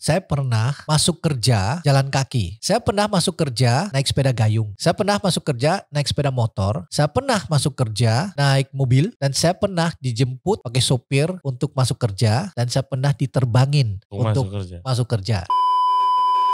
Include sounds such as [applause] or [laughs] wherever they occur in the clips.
Saya pernah masuk kerja jalan kaki. Saya pernah masuk kerja naik sepeda gayung. Saya pernah masuk kerja naik sepeda motor. Saya pernah masuk kerja naik mobil. Dan saya pernah dijemput pakai sopir untuk masuk kerja. Dan saya pernah diterbangin untuk, masuk kerja. Masuk kerja.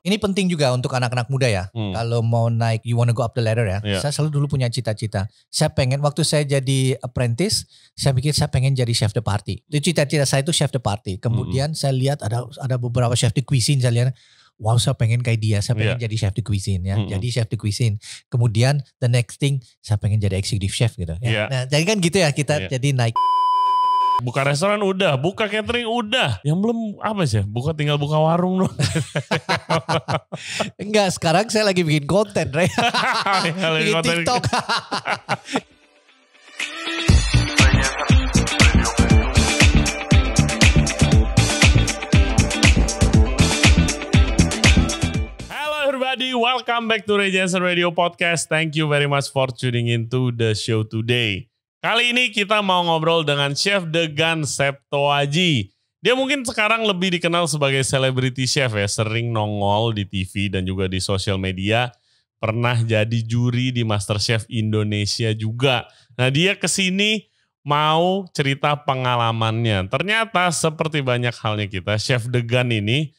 Ini penting juga untuk anak-anak muda ya. Hmm. Kalau mau naik, you wanna go up the ladder ya. Yeah. Saya selalu dulu punya cita-cita. Saya pengen waktu saya jadi apprentice, saya pikir saya pengen jadi chef de party. Itu cita-cita saya itu chef de party. Kemudian hmm. saya lihat ada ada beberapa chef de cuisine saya lihat wow saya pengen kayak dia, saya pengen yeah. jadi chef de cuisine ya, hmm jadi chef de cuisine. Kemudian the next thing saya pengen jadi executive chef gitu. Ya. Yeah. Nah, jadi kan gitu ya kita yeah. jadi naik. Buka restoran udah, buka catering udah. Yang belum apa sih? Buka tinggal buka warung loh. [laughs] Enggak, sekarang saya lagi bikin konten, Re. [laughs] bikin TikTok. [laughs] everybody, welcome back to Regency Radio Podcast. Thank you very much for tuning into the show today. Kali ini kita mau ngobrol dengan Chef Degan Septoaji. Dia mungkin sekarang lebih dikenal sebagai selebriti chef ya, sering nongol di TV dan juga di sosial media. Pernah jadi juri di Master Chef Indonesia juga. Nah dia kesini mau cerita pengalamannya. Ternyata seperti banyak halnya kita, Chef Degan ini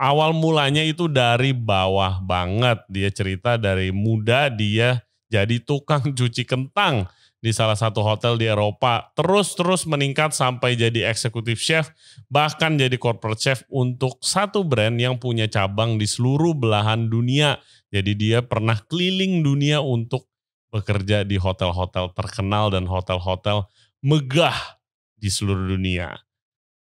awal mulanya itu dari bawah banget. Dia cerita dari muda dia jadi tukang cuci kentang di salah satu hotel di Eropa terus-terus meningkat sampai jadi eksekutif chef bahkan jadi corporate chef untuk satu brand yang punya cabang di seluruh belahan dunia. Jadi dia pernah keliling dunia untuk bekerja di hotel-hotel terkenal dan hotel-hotel megah di seluruh dunia.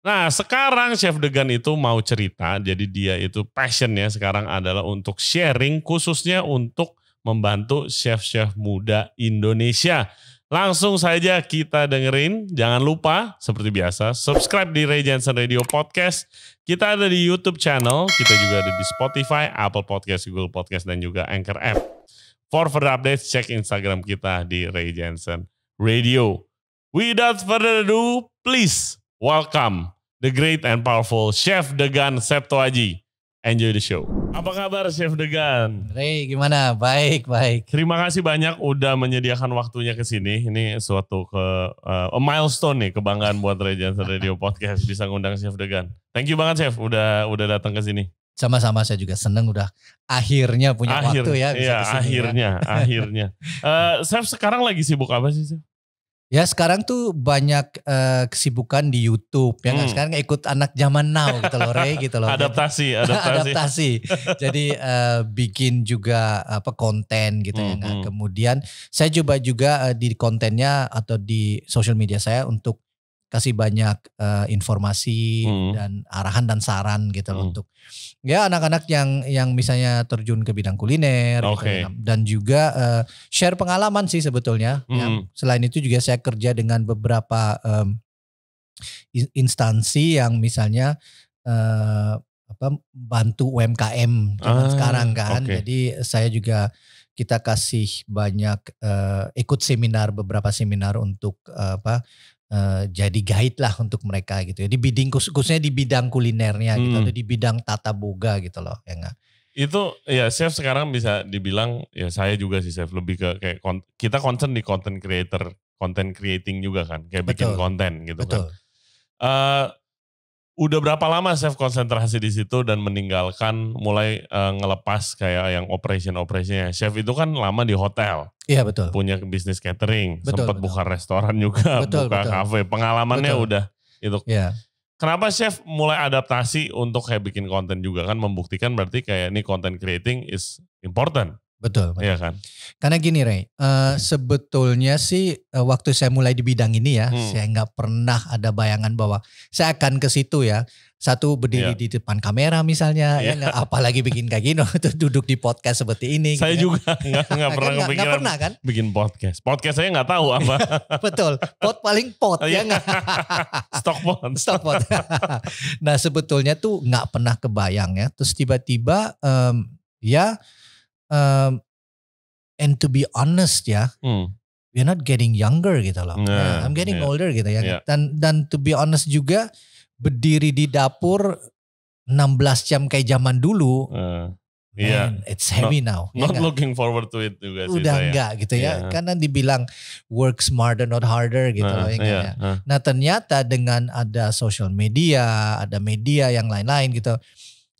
Nah sekarang Chef Degan itu mau cerita, jadi dia itu passionnya sekarang adalah untuk sharing khususnya untuk membantu chef-chef muda Indonesia Langsung saja kita dengerin. Jangan lupa seperti biasa subscribe di Ray Jensen Radio Podcast. Kita ada di YouTube channel, kita juga ada di Spotify, Apple Podcast, Google Podcast, dan juga Anchor App. For further updates, cek Instagram kita di Ray Jensen Radio. Without further ado, please welcome the great and powerful Chef Degan Septoaji. Enjoy the show. Apa kabar Chef Degan? Rey, gimana? Baik, baik. Terima kasih banyak udah menyediakan waktunya ke sini. Ini suatu ke uh, eh, a milestone nih kebanggaan buat Regency Radio Podcast bisa ngundang Chef Degan. Thank you banget Chef udah udah datang ke sini. Sama-sama saya juga seneng udah akhirnya punya Akhir, waktu ya iya, akhirnya, ya. akhirnya. Uh, [laughs] Chef sekarang lagi sibuk apa sih Chef? Ya sekarang tuh banyak uh, kesibukan di YouTube ya hmm. kan sekarang ikut anak zaman now gitu loh Ray gitu loh. [laughs] adaptasi, [laughs] adaptasi. adaptasi. Jadi uh, bikin juga apa konten gitu ya hmm, ya. Nah, hmm. Kemudian saya coba juga uh, di kontennya atau di social media saya untuk kasih banyak uh, informasi hmm. dan arahan dan saran gitu loh hmm. untuk ya anak-anak yang yang misalnya terjun ke bidang kuliner okay. gitu, ya. dan juga uh, share pengalaman sih sebetulnya mm. ya. Hmm. selain itu juga saya kerja dengan beberapa um, instansi yang misalnya uh, apa bantu UMKM zaman ah, sekarang kan okay. jadi saya juga kita kasih banyak uh, ikut seminar beberapa seminar untuk uh, apa Eh, jadi guide lah untuk mereka gitu ya di bidang khususnya di bidang kulinernya gitu hmm. gitu atau di bidang tata boga gitu loh ya enggak itu ya chef sekarang bisa dibilang ya saya juga sih chef lebih ke kayak kita concern di content creator content creating juga kan kayak Betul. bikin konten gitu kan. Betul. kan uh, udah berapa lama Chef konsentrasi di situ dan meninggalkan mulai uh, ngelepas kayak yang operation operationnya Chef itu kan lama di hotel iya betul punya bisnis catering betul, sempat betul. buka restoran juga betul, buka kafe pengalamannya betul. udah itu ya. Kenapa chef mulai adaptasi untuk kayak bikin konten juga kan membuktikan berarti kayak ini konten creating is important. Betul. Iya kan? Karena gini Ray, uh, sebetulnya sih uh, waktu saya mulai di bidang ini ya, hmm. saya nggak pernah ada bayangan bahwa saya akan ke situ ya. Satu berdiri yeah. di depan kamera misalnya, yeah. ya, iya. apalagi bikin kayak gini, [laughs] duduk di podcast seperti ini. Gitu saya gitu, juga nggak [laughs] ya. pernah kan, kepikiran gak pernah, kan? bikin podcast. Podcast saya nggak tahu apa. [laughs] Betul, pot paling pot iya. ya nggak. Stok pot. Stok pot. nah sebetulnya tuh nggak pernah kebayang ya. Terus tiba-tiba um, ya um, and to be honest ya hmm. we're not getting younger gitu loh nah, yeah, I'm getting yeah. older gitu ya yeah. dan dan to be honest juga berdiri di dapur 16 jam kayak zaman dulu uh. Man, yeah. it's heavy not, now. Ya not ya looking forward to it juga sih Udah saya. enggak gitu ya. Iya. Karena dibilang work smarter not harder gitu uh, loh ya, yeah. ya. Nah. nah ternyata dengan ada social media, ada media yang lain-lain gitu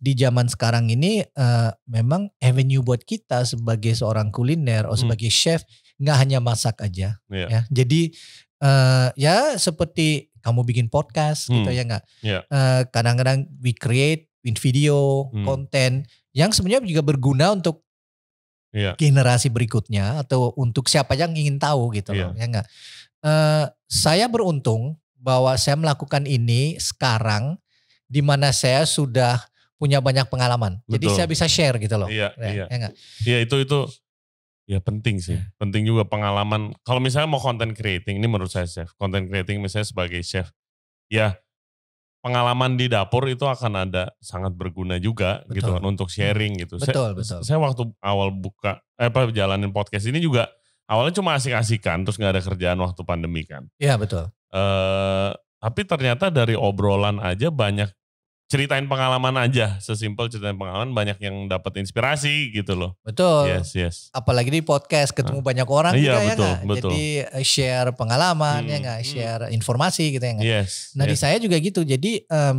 di zaman sekarang ini uh, memang avenue buat kita sebagai seorang kuliner atau hmm. sebagai hmm. chef nggak hanya masak aja yeah. ya jadi uh, ya seperti kamu bikin podcast gitu hmm. gitu ya nggak yeah. Iya. uh, kadang-kadang we create video hmm. konten yang sebenarnya juga berguna untuk yeah. generasi berikutnya atau untuk siapa yang ingin tahu gitu yeah. loh iya. ya nggak uh, saya beruntung bahwa saya melakukan ini sekarang di mana saya sudah punya banyak pengalaman. Betul. Jadi saya bisa share gitu loh. Iya, ya, iya. Ya Iya, itu itu ya penting sih. Penting juga pengalaman. Kalau misalnya mau content creating, ini menurut saya chef, content creating misalnya sebagai chef, ya pengalaman di dapur itu akan ada sangat berguna juga gitu betul. gitu kan untuk sharing gitu. Betul, saya, betul. Saya waktu awal buka eh apa jalanin podcast ini juga awalnya cuma asik-asikan terus nggak ada kerjaan waktu pandemi kan. Iya, betul. Eh tapi ternyata dari obrolan aja banyak ceritain pengalaman aja sesimpel ceritain pengalaman banyak yang dapat inspirasi gitu loh betul yes yes apalagi di podcast ketemu nah. banyak orang iya, juga betul, ya betul. jadi eh, share pengalaman ya hmm, ya nggak hmm. share hmm. informasi gitu ya nggak yes, nah yes. di saya juga gitu jadi um,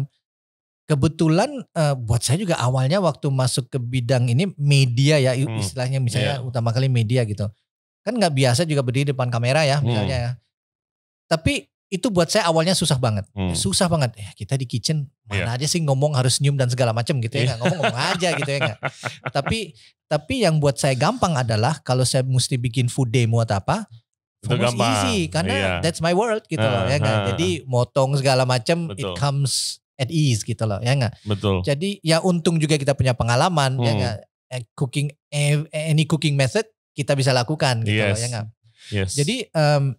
kebetulan uh, buat saya juga awalnya waktu masuk ke bidang ini media ya hmm. istilahnya misalnya yeah. utama kali media gitu kan nggak biasa juga berdiri depan kamera ya misalnya hmm. ya tapi itu buat saya awalnya susah banget. Hmm. Susah banget. Ya, kita di kitchen mana yeah. aja sih ngomong harus nyium dan segala macam gitu ya. Yeah. ya ngomong, ngomong aja gitu ya. Gak. [laughs] tapi tapi yang buat saya gampang adalah kalau saya mesti bikin food demo atau apa, itu gampang. easy karena yeah. that's my world gitu uh, loh ah, ya uh, Jadi motong segala macam it comes at ease gitu loh ya nggak. Betul. Jadi ya untung juga kita punya pengalaman ya hmm. ya nggak. Eh, cooking eh, any cooking method kita bisa lakukan gitu yes. loh ya nggak. Yes. Jadi um,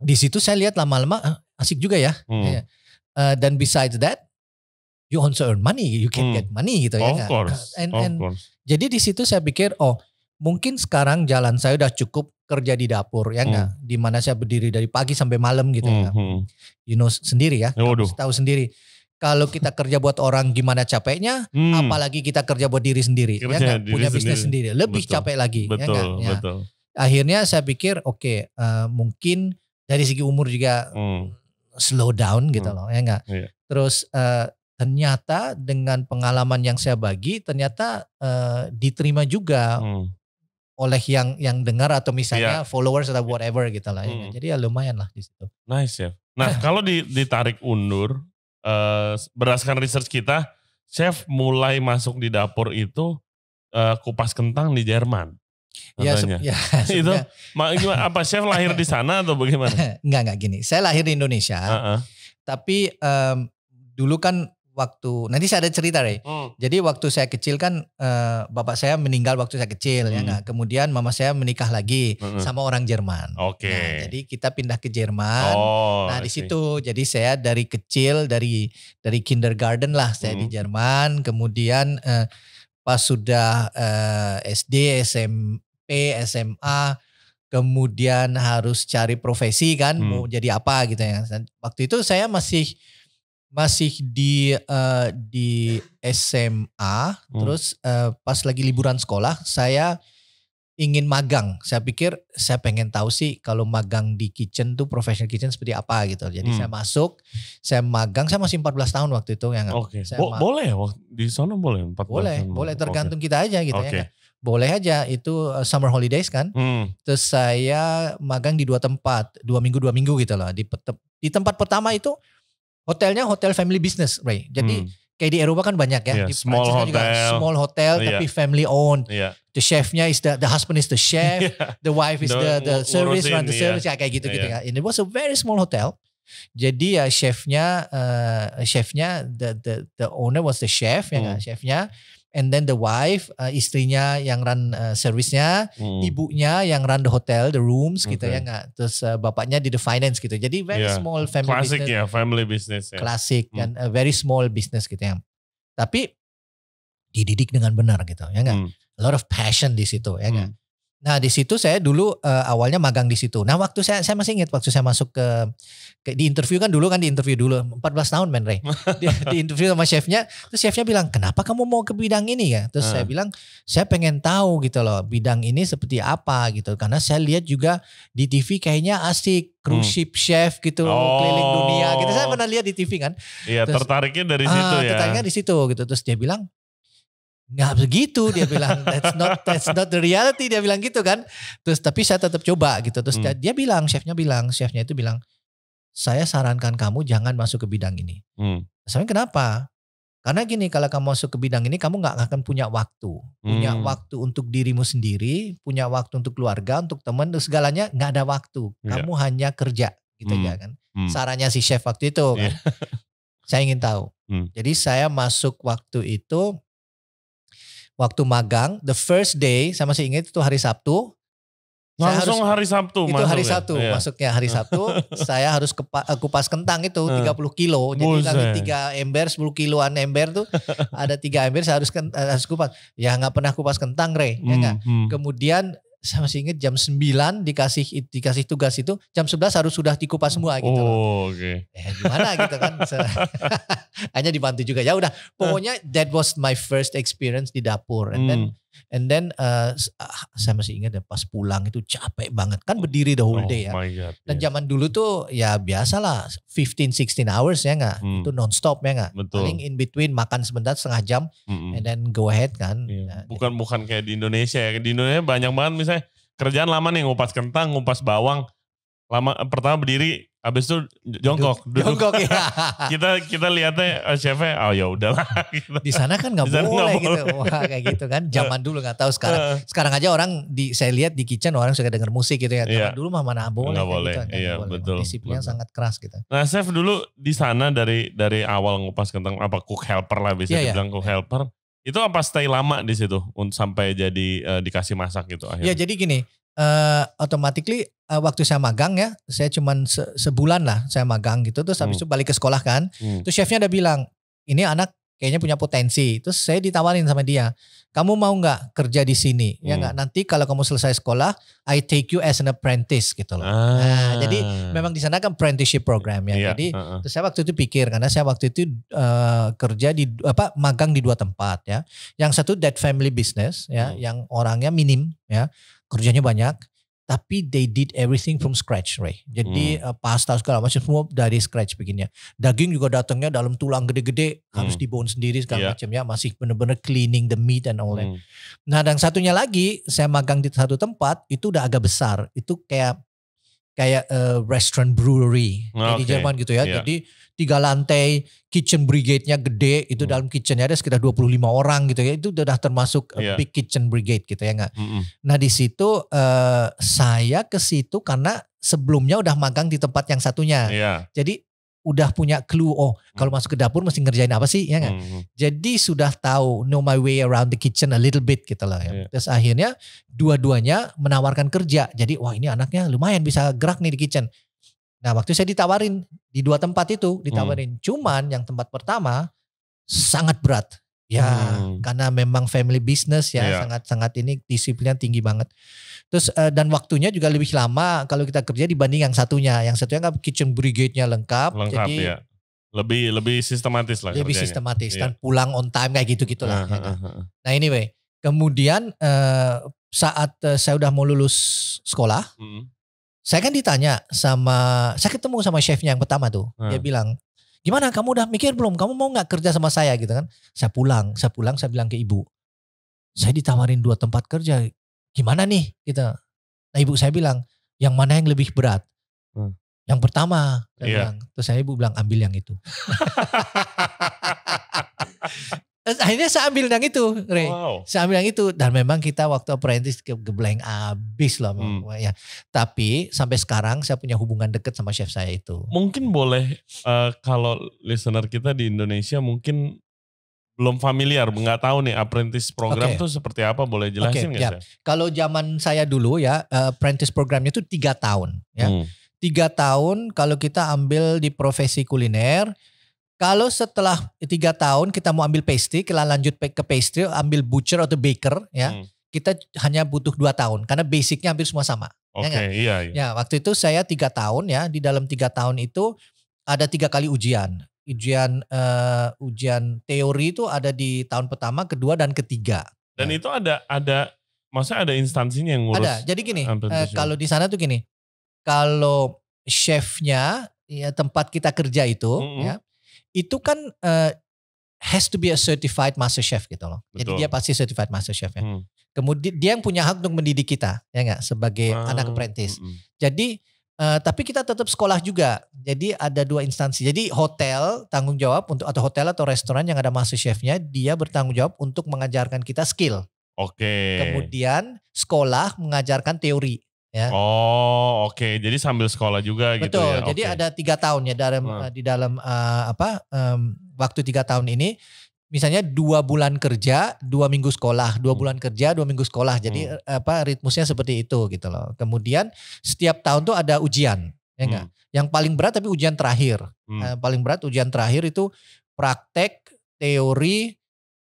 di situ saya lihat lama-lama ah, asik juga ya. Hmm. Uh, dan besides that, you also earn money, you can hmm. get money gitu ya. Of course. And, of and course. Jadi di situ saya pikir, oh mungkin sekarang jalan saya udah cukup kerja di dapur ya enggak hmm. di mana saya berdiri dari pagi sampai malam gitu ya. hmm. ya you know sendiri ya Oh, tahu sendiri kalau kita kerja buat orang gimana capeknya hmm. apalagi kita kerja buat diri sendiri ya enggak? Diri punya bisnis sendiri, sendiri. lebih betul. capek lagi ya betul, ya enggak? Ya. akhirnya saya pikir oke okay, uh, eh, mungkin dari segi umur juga hmm. slow down gitu hmm. loh ya enggak yeah. terus uh, ternyata dengan pengalaman yang saya bagi ternyata uh, diterima juga hmm. oleh yang yang dengar atau misalnya yeah. followers atau whatever gitu lah ya hmm. ya. jadi ya lumayan lah di situ nice ya nah [laughs] kalau ditarik undur uh, berdasarkan research kita chef mulai masuk di dapur itu uh, kupas kentang di Jerman Ya, se- ya [laughs] itu ya. apa chef lahir di sana atau bagaimana? enggak [laughs] enggak gini. Saya lahir di Indonesia. Uh-uh. Tapi um, dulu kan waktu nanti saya ada cerita deh. Hmm. Jadi waktu saya kecil kan uh, bapak saya meninggal waktu saya kecil ya hmm. ya enggak. Kemudian mama saya menikah lagi hmm. sama orang Jerman. Oke. Okay. Nah, jadi kita pindah ke Jerman. Oh, nah, di situ jadi saya dari kecil dari dari kindergarten lah saya hmm. di Jerman, kemudian uh, pas sudah uh, eh, SD, SM, SMP, SMA, kemudian harus cari profesi kan, hmm. mau jadi apa gitu ya. Dan waktu itu saya masih masih di uh, di SMA, hmm. terus uh, pas lagi liburan sekolah saya ingin magang. Saya pikir saya pengen tahu sih kalau magang di kitchen tuh professional kitchen seperti apa gitu. Jadi hmm. saya masuk, saya magang, saya masih 14 tahun waktu itu yang Oke. Okay. Bo boleh ya, di sana boleh 14 Boleh, tahun. boleh tergantung okay. kita aja gitu okay. ya boleh aja itu eh, summer holidays kan. Hmm. Terus saya magang di dua tempat, dua minggu dua minggu gitu loh. Di, di tempat pertama itu hotelnya hotel family business, Ray. Jadi hmm kayak di Eropa kan banyak ya. Yeah, di kan small hotel. Juga small hotel yeah. tapi family owned. Yeah. The chefnya is the the husband is the chef, [laughs] yeah. the wife is the the, the service run the yeah. service ya kayak gitu yeah. gitu ya. ini it was a very small hotel. Jadi ya chefnya uh, chefnya the the the owner was the chef ya hmm. ya kan? chefnya and then the wife uh, istrinya yang run uh, servicenya hmm. ibunya yang run the hotel the rooms okay. gitu ya nggak terus uh, bapaknya di the finance gitu jadi very yeah. small family classic business, ya family business ya. klasik hmm. dan a uh, very small business gitu ya tapi dididik dengan benar gitu ya nggak hmm. a lot of passion di situ ya nggak hmm. Nah di situ saya dulu uh, awalnya magang di situ. Nah waktu saya saya masih ingat waktu saya masuk ke, ke di interview kan dulu kan di interview dulu 14 tahun men Ray. [laughs] di, di interview sama chefnya, terus chefnya bilang kenapa kamu mau ke bidang ini ya? Terus hmm. saya ah. bilang saya pengen tahu gitu loh bidang ini seperti apa gitu. Karena saya lihat juga di TV kayaknya asik cruise hmm. ship chef gitu oh. keliling dunia gitu. Saya oh. pernah lihat di TV kan. Iya tertariknya dari ah, situ ya. Tertariknya di situ gitu. Terus dia bilang nggak begitu dia bilang that's not that's not the reality dia bilang gitu kan terus tapi saya tetap coba gitu terus hmm. dia, bilang chefnya bilang chefnya itu bilang saya sarankan kamu jangan masuk ke bidang ini hmm. saya kenapa karena gini kalau kamu masuk ke bidang ini kamu nggak akan punya waktu punya hmm. waktu untuk dirimu sendiri punya waktu untuk keluarga untuk teman dan segalanya nggak ada waktu iya. kamu yeah. hanya kerja gitu hmm. ya kan hmm. sarannya si chef waktu itu iya. kan yeah. saya ingin tahu hmm. jadi saya masuk waktu itu waktu magang the first day saya masih ingat itu hari Sabtu Langsung harus, hari Sabtu itu masuknya. hari ya? Sabtu iya. masuknya hari iya. Sabtu [laughs] saya harus kepa, eh, kupas kentang itu 30 iya. kilo jadi kami tiga ember 10 kiloan ember tuh [laughs] ada tiga ember saya harus harus kupas ya nggak pernah kupas kentang re ya hmm, gak? Hmm. kemudian saya masih ingat jam 9 dikasih dikasih tugas itu jam 11 harus sudah dikupas semua gitu oh, oke. Okay. Eh, gimana gitu kan. [laughs] [laughs] Hanya dibantu juga. Ya udah, pokoknya that was my first experience di dapur and hmm. then And then uh, saya masih ingat ya pas pulang itu capek banget kan oh. berdiri the whole day ya. Oh my God, dan zaman dulu tuh ya biasalah 15 16 hours ya nggak hmm. itu nonstop ya nggak. Paling in between makan sebentar setengah jam hmm. and then go ahead kan. Yeah. Iya. bukan Jadi, bukan kayak di Indonesia ya. Di Indonesia banyak banget misalnya kerjaan lama nih ngupas kentang, ngupas bawang. Lama pertama berdiri Abis itu jongkok, duduk. jongkok ya. [laughs] kita kita lihatnya eh, chefnya, oh ya udahlah. [laughs] Di sana kan nggak boleh, gitu. boleh gitu, Wah, kayak gitu kan. Zaman dulu nggak tahu sekarang. Eh. sekarang aja orang di saya lihat di kitchen orang suka denger musik gitu ya. yeah. dulu mah mana boleh. Nggak boleh, gitu, iya boleh. betul. Disiplinnya betul. sangat keras gitu. Nah chef dulu di sana dari dari awal ngupas kentang apa cook helper lah bisa yeah, iya. dibilang yeah. cook helper. Itu apa stay lama di situ sampai jadi uh, dikasih masak gitu ya, akhirnya? Ya jadi gini, uh, automatically uh, waktu saya magang ya, saya cuma se sebulan lah saya magang gitu terus habis hmm. itu balik ke sekolah kan. Hmm. Terus chefnya udah bilang, "Ini anak kayaknya punya potensi." Terus saya ditawarin sama dia, "Kamu mau nggak kerja di sini?" Ya hmm. Ya nggak nanti kalau kamu selesai sekolah, I take you as an apprentice gitu loh. Nah, ah. Nah, jadi memang di sana kan apprenticeship program ya. Yeah. Jadi uh -uh. Terus saya waktu itu pikir karena saya waktu itu uh, kerja di apa magang di dua tempat ya. Yang satu dead family business ya, hmm. yang orangnya minim ya kerjanya banyak tapi they did everything from scratch, right? Jadi hmm. uh, pasta segala macam semua dari scratch bikinnya. Daging juga datangnya dalam tulang gede-gede, hmm. harus dibone sendiri segala yeah. macam ya, masih benar-benar cleaning the meat and all that. Hmm. Nah, dan satunya lagi saya magang di satu tempat itu udah agak besar, itu kayak kayak uh, restaurant brewery oh, kayak okay. di Jerman gitu ya. Yeah. Jadi tiga lantai, kitchen brigade-nya gede, itu hmm. dalam kitchennya ada sekitar 25 orang gitu ya. Itu udah termasuk yeah. Iya. big kitchen brigade gitu ya enggak. Mm -mm. Nah, di situ uh, saya ke situ karena sebelumnya udah magang di tempat yang satunya. Yeah. Jadi udah punya clue oh hmm. kalau masuk ke dapur mesti ngerjain apa sih ya kan hmm. jadi sudah tahu know my way around the kitchen a little bit gitu loh ya. yeah. terus akhirnya dua-duanya menawarkan kerja jadi wah ini anaknya lumayan bisa gerak nih di kitchen nah waktu saya ditawarin di dua tempat itu ditawarin hmm. cuman yang tempat pertama sangat berat ya hmm. karena memang family business ya iya. sangat-sangat yeah. ini disiplinnya tinggi banget Terus uh, dan waktunya juga lebih lama kalau kita kerja dibanding yang satunya. Yang satunya kan kitchen brigade-nya lengkap, lengkap jadi ya. lebih lebih sistematis lah lebih kerjanya. sistematis yeah. dan pulang on time kayak gitu gitulah. Uh, uh, uh, uh. Nah anyway, kemudian uh, saat uh, saya udah mau lulus sekolah, mm saya kan ditanya sama saya ketemu sama chefnya yang pertama tuh, uh. dia nah. bilang gimana kamu udah mikir belum kamu mau nggak kerja sama saya gitu kan saya pulang saya pulang saya bilang ke ibu saya ditawarin dua tempat kerja gimana nih kita gitu. nah ibu saya bilang yang mana yang lebih berat hmm. yang pertama saya yeah. bilang terus saya ibu bilang ambil yang itu [laughs] akhirnya saya ambil yang itu Ray. Wow. saya ambil yang itu dan memang kita waktu apprentice ke geblank abis lah hmm. ya tapi sampai sekarang saya punya hubungan dekat sama chef saya itu mungkin boleh uh, kalau listener kita di Indonesia mungkin belum familiar, nggak tahu nih apprentice program okay. tuh seperti apa, boleh jelasin nggak okay, ya. sih? Kalau zaman saya dulu ya, eh, apprentice programnya itu tiga tahun ya. Hmm. Tiga tahun kalau kita ambil di profesi kuliner, kalau setelah tiga tahun kita mau ambil pastry, kita lanjut ke pastry, ambil butcher atau baker ya, hmm. kita hanya butuh dua tahun karena basicnya hampir semua sama. Ya Oke, okay, ya, iya, iya. Ya waktu itu saya tiga tahun ya, di dalam tiga tahun itu ada tiga kali ujian ujian uh, ujian teori itu ada di tahun pertama, kedua dan ketiga. Dan ya. itu ada ada masa ada instansinya yang ngurus. Ada. Jadi gini, uh, kalau di sana tuh gini. Kalau chefnya ya tempat kita kerja itu mm -hmm. ya. Itu kan uh, has to be a certified master chef gitu loh. Betul. Jadi dia pasti certified master chef ya. Mm. Kemudian dia yang punya hak untuk mendidik kita ya enggak sebagai ah, anak apprentice. Mm -hmm. Jadi Uh, tapi kita tetap sekolah juga. Jadi ada dua instansi. Jadi hotel tanggung jawab untuk atau hotel atau restoran yang ada master chefnya, dia bertanggung jawab untuk mengajarkan kita skill. Oke. Okay. Kemudian sekolah mengajarkan teori. Ya. Oh, oke. Okay. Jadi sambil sekolah juga gitu Betul, gitu ya. Betul. Jadi okay. ada tiga tahun ya dalam hmm. Eh, di dalam uh, apa um, waktu tiga tahun ini misalnya dua bulan kerja, dua minggu sekolah, dua hmm. bulan kerja, dua minggu sekolah. Jadi hmm. Eh, apa ritmusnya seperti itu gitu loh. Kemudian setiap tahun tuh ada ujian, ya enggak? Hmm. Yang paling berat tapi ujian terakhir. Hmm. Nah, paling berat ujian terakhir itu praktek, teori,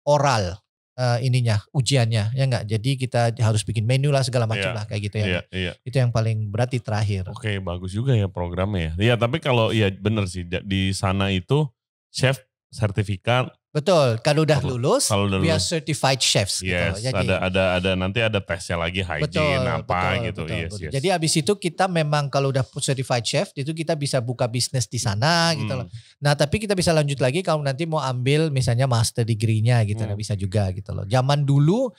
oral. Uh, ininya ujiannya ya enggak jadi kita harus bikin menu lah segala macam yeah. lah kayak gitu ya yeah, yeah. itu yang paling berat di terakhir oke okay, bagus juga ya programnya ya iya, tapi kalau ya bener sih di sana itu chef sertifikat. Betul, kalau udah lulus, kalau udah lulus. we are certified chefs gitu. yes, gitu. Jadi ada ada ada nanti ada tesnya lagi hygiene betul, apa betul, gitu. Betul, yes, betul. Yes. Jadi abis itu kita memang kalau udah certified chef itu kita bisa buka bisnis di sana hmm. gitu loh. Hmm. Nah, tapi kita bisa lanjut lagi kalau nanti mau ambil misalnya master degree-nya gitu hmm. bisa juga gitu loh. Zaman dulu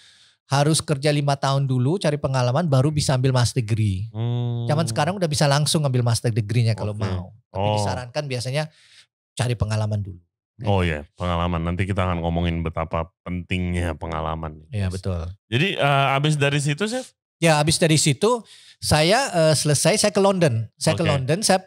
harus kerja lima tahun dulu cari pengalaman baru bisa ambil master degree. Hmm. Zaman sekarang udah bisa langsung ambil master degree-nya kalau okay. mau. Tapi oh. disarankan biasanya cari pengalaman dulu. Iya. Oh ya, yeah. pengalaman. Nanti kita akan ngomongin betapa pentingnya pengalaman. Iya, betul. Jadi uh, abis dari situ, Chef? Ya, abis dari situ saya uh, selesai saya ke London. Saya okay. ke London, saya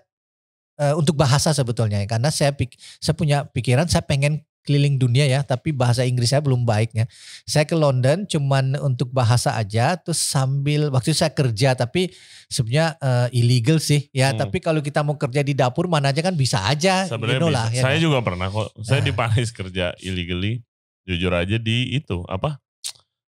uh, untuk bahasa sebetulnya ya, karena saya saya punya pikiran saya pengen keliling dunia ya, tapi bahasa Inggris saya belum baiknya. Saya ke London cuman untuk bahasa aja, terus sambil waktu saya kerja tapi sebenarnya uh, illegal sih ya. Hmm. Tapi kalau kita mau kerja di dapur mana aja kan bisa aja. Sebenarnya you know Lah, ya saya kan? juga pernah kok. Saya nah. di ah. Paris kerja illegally, jujur aja di itu apa?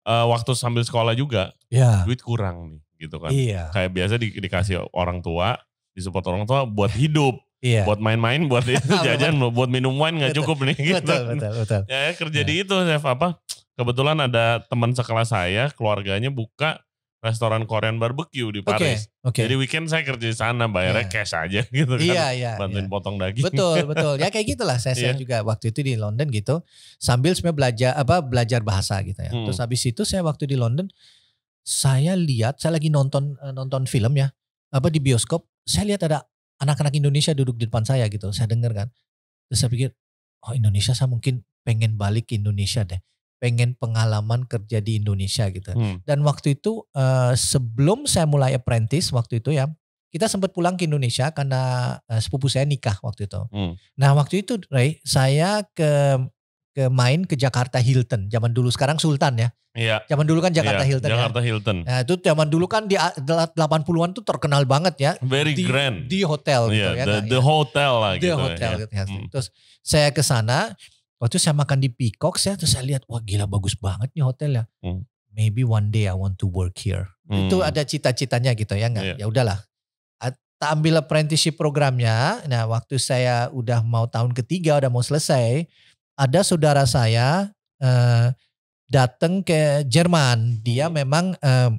Uh, waktu sambil sekolah juga, yeah. duit kurang nih gitu kan. Iya. Kayak biasa di, dikasih orang tua, disupport orang tua buat hidup. Iya. Buat main-main, buat [laughs] itu jajan, buat minum wine nggak cukup nih. Gitu. Betul, betul, betul. Ya, ya, kerja ya. di itu, Chef. Apa? Kebetulan ada teman sekelas saya, keluarganya buka restoran Korean barbecue di Paris. Okay, okay. Jadi weekend saya kerja di sana, bayarnya yeah. cash aja [laughs] gitu yeah, kan. iya. Yeah, Bantuin yeah. potong daging. Betul, [laughs] betul. Ya kayak gitulah saya, yeah. Iya. juga waktu itu di London gitu. Sambil sebenarnya belajar apa belajar bahasa gitu ya. Hmm. Terus habis itu saya waktu di London saya lihat saya lagi nonton eh, nonton film ya. Apa di bioskop, saya lihat ada anak-anak Indonesia duduk di depan saya gitu. Saya dengar kan. Terus saya pikir, oh Indonesia saya mungkin pengen balik ke Indonesia deh. Pengen pengalaman kerja di Indonesia gitu. Hmm. Dan waktu itu uh, sebelum saya mulai apprentice waktu itu ya, kita sempat pulang ke Indonesia karena uh, sepupu saya nikah waktu itu. Hmm. Nah waktu itu Ray, saya ke ke main ke Jakarta Hilton. Zaman dulu sekarang Sultan ya. Iya. Zaman dulu kan iya, Jakarta iya, Hilton. Ya. Jakarta ya. Hilton. Nah, itu zaman dulu kan di 80-an tuh terkenal banget ya. Very di, grand. Di hotel gitu yeah, ya. The, nah, the iya. hotel lah the gitu. The ya. hotel ya. gitu ya. Hmm. Terus saya ke sana, waktu saya makan di Peacock, saya terus saya lihat wah gila bagus banget nih hotel ya. Hmm. Maybe one day I want to work here. Hmm. Itu ada cita-citanya gitu ya enggak? Yeah. Ya udahlah. Tak ambil apprenticeship programnya. Nah, waktu saya udah mau tahun ketiga, udah mau selesai ada saudara saya eh, datang ke Jerman. Dia memang eh,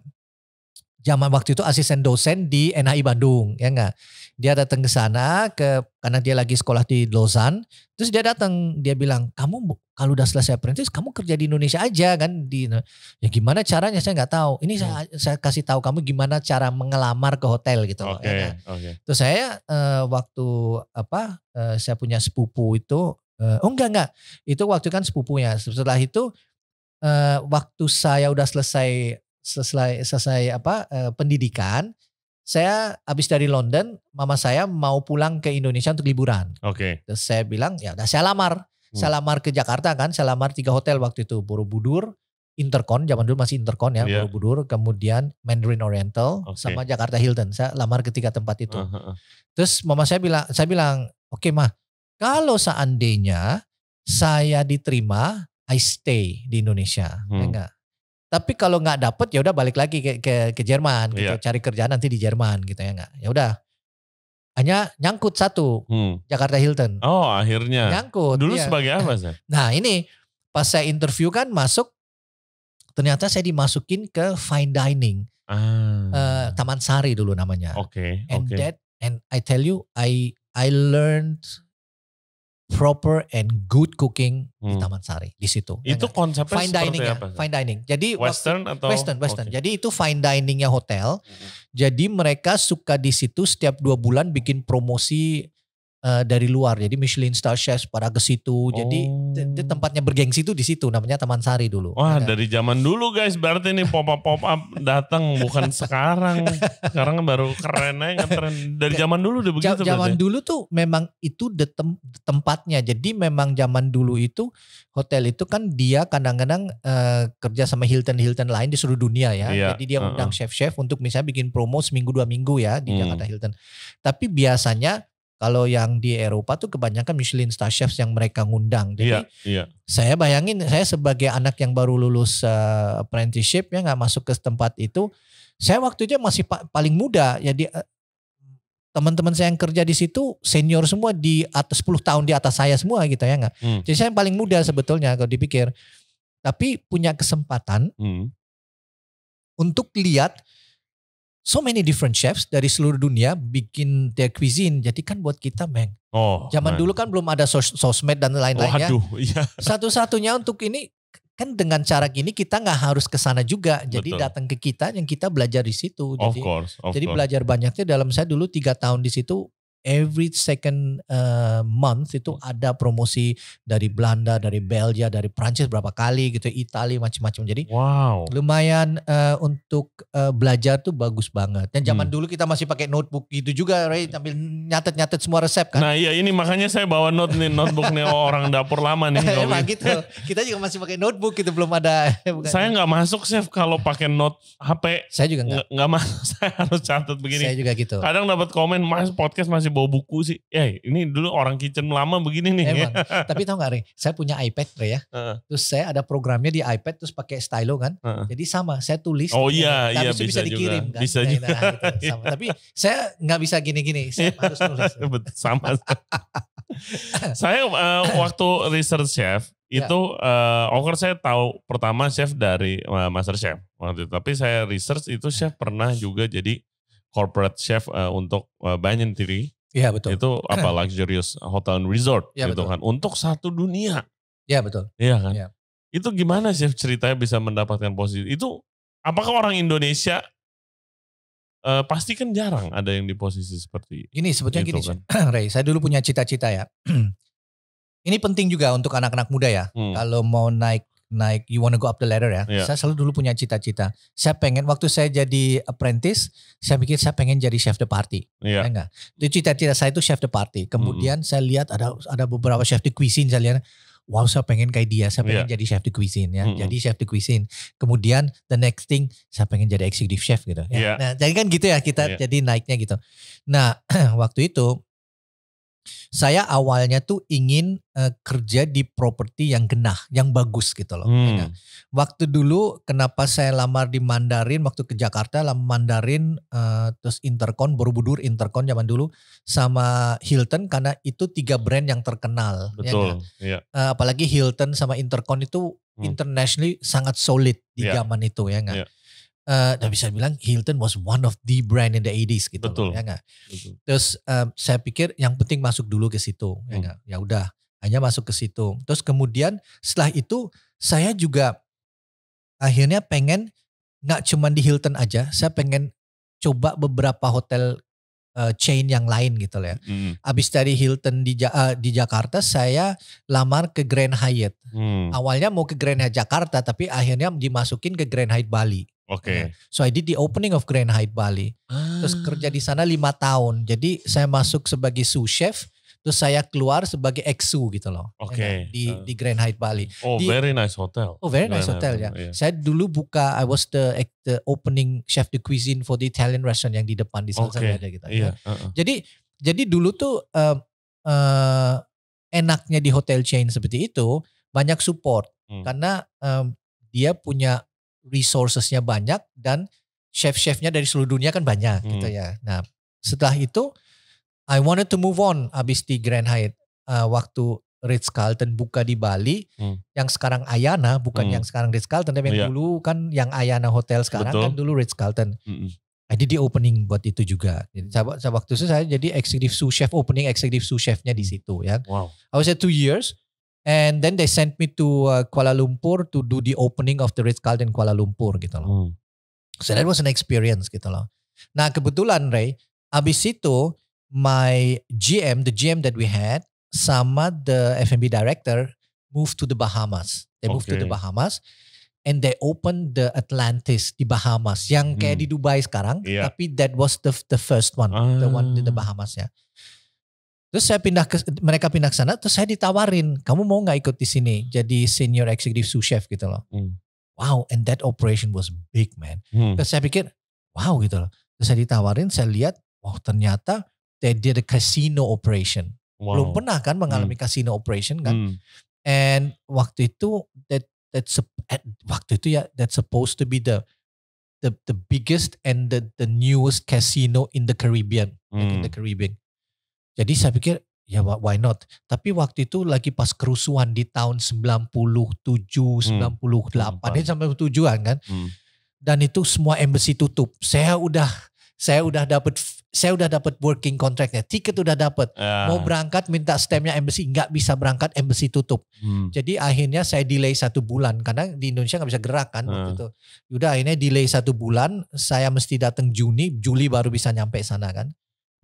zaman waktu itu asisten dosen di NHI Bandung, ya enggak? Dia datang ke sana ke karena dia lagi sekolah di Lausanne. Terus dia datang, dia bilang, "Kamu kalau udah selesai apprentice, kamu kerja di Indonesia aja kan di ya gimana caranya saya nggak tahu. Ini saya hmm. saya kasih tahu kamu gimana cara mengelamar ke hotel gitu loh." Okay, ya okay. Kan? Terus saya eh, waktu apa? Eh, saya punya sepupu itu Uh, oh enggak enggak, itu waktu kan sepupunya. Setelah itu uh, waktu saya udah selesai selesai selesai apa uh, pendidikan, saya habis dari London, mama saya mau pulang ke Indonesia untuk liburan. Oke. Okay. Terus saya bilang, ya udah saya lamar. Hmm. Saya lamar ke Jakarta kan, saya lamar tiga hotel waktu itu. Borobudur, Intercon, zaman dulu masih Intercon ya, yeah. Borobudur, kemudian Mandarin Oriental, okay. sama Jakarta Hilton. Saya lamar ketiga tempat itu. Uh -huh. Terus mama saya bilang, saya bilang, oke okay, mah, kalau seandainya saya diterima, I stay di Indonesia, ya hmm. ya enggak? Tapi kalau nggak dapet ya udah balik lagi ke ke, ke Jerman gitu, yeah. cari kerjaan nanti di Jerman gitu ya enggak? Ya udah. Hanya nyangkut satu, hmm. Jakarta Hilton. Oh, akhirnya. Nyangkut. Dulu ya. sebagai apa, sih? [laughs] Nah, ini pas saya interview kan masuk ternyata saya dimasukin ke fine dining. Ah. Uh, Taman Sari dulu namanya. Oke. Okay, and okay. that and I tell you I I learned proper and good cooking hmm. di Taman Sari di situ. Ya itu enak. konsepnya fine dining ya, fine dining. Jadi western waktu, atau western, western. Okay. Jadi itu fine diningnya hotel. Hmm. Jadi mereka suka di situ setiap dua bulan bikin promosi Eh, dari luar. Jadi Michelin star chef pada ke situ. Oh. Jadi tempatnya bergengsi itu di situ namanya Taman Sari dulu. Wah, Ada. dari zaman dulu guys berarti ini pop up pop up datang bukan [laughs] sekarang. Sekarang baru keren aja ngetren. Dari zaman dulu udah begitu Zaman berarti. dulu tuh memang itu the tem tempatnya. Jadi memang zaman dulu itu hotel itu kan dia kadang-kadang uh, kerja sama Hilton-Hilton lain di seluruh dunia ya. Iya. Jadi dia undang uh -uh. chef-chef untuk misalnya bikin promo seminggu dua minggu ya di hmm. Jakarta Hilton. Tapi biasanya kalau yang di Eropa tuh kebanyakan Michelin star chefs yang mereka ngundang. Jadi yeah, yeah. saya bayangin saya sebagai anak yang baru lulus uh, apprenticeship ya nggak masuk ke tempat itu, saya waktu itu masih pa paling muda. Jadi ya teman-teman saya yang kerja di situ senior semua di atas 10 tahun di atas saya semua gitu ya nggak. Hmm. Jadi saya yang paling muda sebetulnya kalau dipikir. Tapi punya kesempatan hmm. untuk lihat so many different chefs dari seluruh dunia bikin their cuisine. Jadi kan buat kita, Meng. Oh. Zaman man. dulu kan belum ada sos sosmed dan lain-lainnya. Oh, aduh, iya. Satu-satunya untuk ini kan dengan cara gini kita nggak harus ke sana juga. Jadi Betul. datang ke kita yang kita belajar di situ. Jadi, of course, of jadi belajar banyaknya dalam saya dulu tiga tahun di situ every second uh, month itu ada promosi dari Belanda, dari Belgia, dari Prancis berapa kali gitu, Italia macam-macam. Jadi wow. lumayan uh, untuk uh, belajar tuh bagus banget. Dan zaman hmm. dulu kita masih pakai notebook gitu juga, Ray, iya. sambil nyatet-nyatet semua resep kan. Nah, iya ini makanya saya bawa note nih notebook nih oh, orang dapur lama nih. [laughs] Iya, emang gitu. Kita juga masih pakai notebook itu belum ada. [laughs] saya nggak masuk chef kalau pakai not HP. Saya juga nggak. Nggak masuk. [laughs] Saya harus catat begini. Saya juga gitu. Kadang dapat komen, Mas podcast masih bawa buku sih? Ya ini dulu orang kitchen lama begini nih. Emang. [laughs] Tapi tau gak Re, saya punya iPad Re ya. Uh. Terus saya ada programnya di iPad terus pakai stylo kan. Uh. Jadi sama, saya tulis. Oh iya, ya. iya, iya bisa, bisa dikirim juga. kan. Bisa nah, juga. Nah, gitu, sama. [laughs] Tapi saya nggak bisa gini-gini, saya iya. harus nulis. [laughs] sama. saya uh, waktu research chef, ya. itu yeah. uh, oh, kan saya tahu pertama chef dari uh, master chef waktu itu tapi saya research itu chef pernah juga jadi corporate chef uh, untuk uh, banyak TV Iya betul. Itu [clears throat] apa luxurious hotel and resort ya, gitu betul. kan untuk satu dunia. Iya betul. Iya kan. Ya. Itu gimana sih ceritanya bisa mendapatkan posisi itu? Apakah orang Indonesia uh, pasti kan jarang ada yang di posisi seperti ini. Sebetulnya gitu, gini, kan? [clears throat] Ray, saya dulu punya cita-cita ya. [clears throat] ini penting juga untuk anak-anak muda ya. Hmm. Kalau mau naik naik you wanna go up the ladder ya. Yeah. Saya selalu dulu punya cita-cita. Saya pengen waktu saya jadi apprentice, saya pikir saya pengen jadi chef de party. Yeah. Ya enggak? Itu cita-cita saya itu chef de party. Kemudian mm. saya lihat ada ada beberapa chef de cuisine saya lihat Wow, saya pengen kayak dia. Saya pengen yeah. jadi chef de cuisine ya. Mm -hmm. Jadi chef de cuisine. Kemudian the next thing, saya pengen jadi executive chef gitu. Ya. Yeah. Nah, jadi kan gitu ya kita yeah. jadi naiknya gitu. Nah, [clears throat] waktu itu saya awalnya tuh ingin uh, kerja di properti yang genah, yang bagus gitu loh. Ya kan? Hmm. Ya. Waktu dulu kenapa saya lamar di Mandarin waktu ke Jakarta, lamar Mandarin uh, terus Intercon, Borobudur, Intercon zaman dulu sama Hilton karena itu tiga brand yang terkenal. Ya Betul. Ya, kan? uh, apalagi Hilton sama Intercon itu hmm. internationally sangat solid di yeah. zaman itu ya enggak. Kan? Iya. Yeah. Uh, dan bisa bilang Hilton was one of the brand in the 80s gitu Betul. Loh, ya gak? Terus um, saya pikir yang penting masuk dulu ke situ ya hmm. ya gak? Ya udah, hanya masuk ke situ. Terus kemudian setelah itu saya juga akhirnya pengen nggak cuman di Hilton aja, saya pengen coba beberapa hotel uh, chain yang lain gitu loh ya. Hmm. Abis dari Hilton di uh, di Jakarta saya lamar ke Grand Hyatt. Hmm. Awalnya mau ke Grand Hyatt Jakarta tapi akhirnya dimasukin ke Grand Hyatt Bali. Oke. Okay. Nah, so I did the opening of Grand Hyatt Bali. Ah. Terus kerja di sana lima tahun. Jadi saya masuk sebagai sous chef, terus saya keluar sebagai exu gitu loh. Oke. Okay. Ya di uh. di Grand Hyatt Bali. Oh, di, very nice hotel. Oh, very nice Grand hotel ya. Yeah. Saya dulu buka I was the the opening chef de cuisine for the Italian restaurant yang di depan di sana okay. ada gitu. Ya. Iya. Yeah. Uh -uh. Jadi jadi dulu tuh uh, uh, enaknya di hotel chain seperti itu banyak support hmm. karena um, dia punya resourcesnya banyak dan chef-chefnya dari seluruh dunia kan banyak hmm. gitu ya. Nah setelah itu I wanted to move on abis di Grand Hyatt uh, waktu Ritz Carlton buka di Bali hmm. yang sekarang Ayana bukan hmm. yang sekarang Ritz Carlton tapi yang yeah. dulu kan yang Ayana Hotel sekarang Betul. kan dulu Ritz Carlton. Hmm. Jadi di opening buat itu juga. Jadi waktu itu saya jadi executive sous chef opening executive sous chefnya di situ ya. Wow. I was there two years And then they sent me to uh, Kuala Lumpur to do the opening of the Ritz Carlton Kuala Lumpur gitu loh. Hmm. So that was an experience gitu loh. Nah kebetulan Ray, abis itu my GM, the GM that we had, sama the F&B director moved to the Bahamas. They moved okay. to the Bahamas and they opened the Atlantis di Bahamas yang kayak hmm. di Dubai sekarang, yeah. tapi that was the the first one, ah. the one di the ah. Bahamas ya. Terus saya pindah ke mereka pindah ke sana, terus saya ditawarin, kamu mau nggak ikut di sini jadi senior executive sous chef gitu loh. Hmm. Wow, and that operation was big man. Hmm. Terus saya pikir, wow gitu loh. Terus saya ditawarin, saya lihat, wow ternyata they did a casino operation. Wow. Belum pernah kan mengalami hmm. casino operation kan. Hmm. And waktu itu that that's at, waktu itu ya that's supposed to be the the the biggest and the the newest casino in the Caribbean, hmm. like in the hmm. Caribbean. Jadi saya pikir ya why not. Tapi waktu itu lagi pas kerusuhan di tahun 97, hmm. 98, ini ya sampai tujuan kan. Hmm. Dan itu semua embassy tutup. Saya udah saya udah dapat saya udah dapat working contractnya, tiket udah dapat. Yeah. Mau berangkat minta stemnya embassy nggak bisa berangkat, embassy tutup. Hmm. Jadi akhirnya saya delay satu bulan karena di Indonesia nggak bisa gerak kan hmm. waktu itu. Udah akhirnya delay satu bulan, saya mesti datang Juni, Juli baru bisa nyampe sana kan.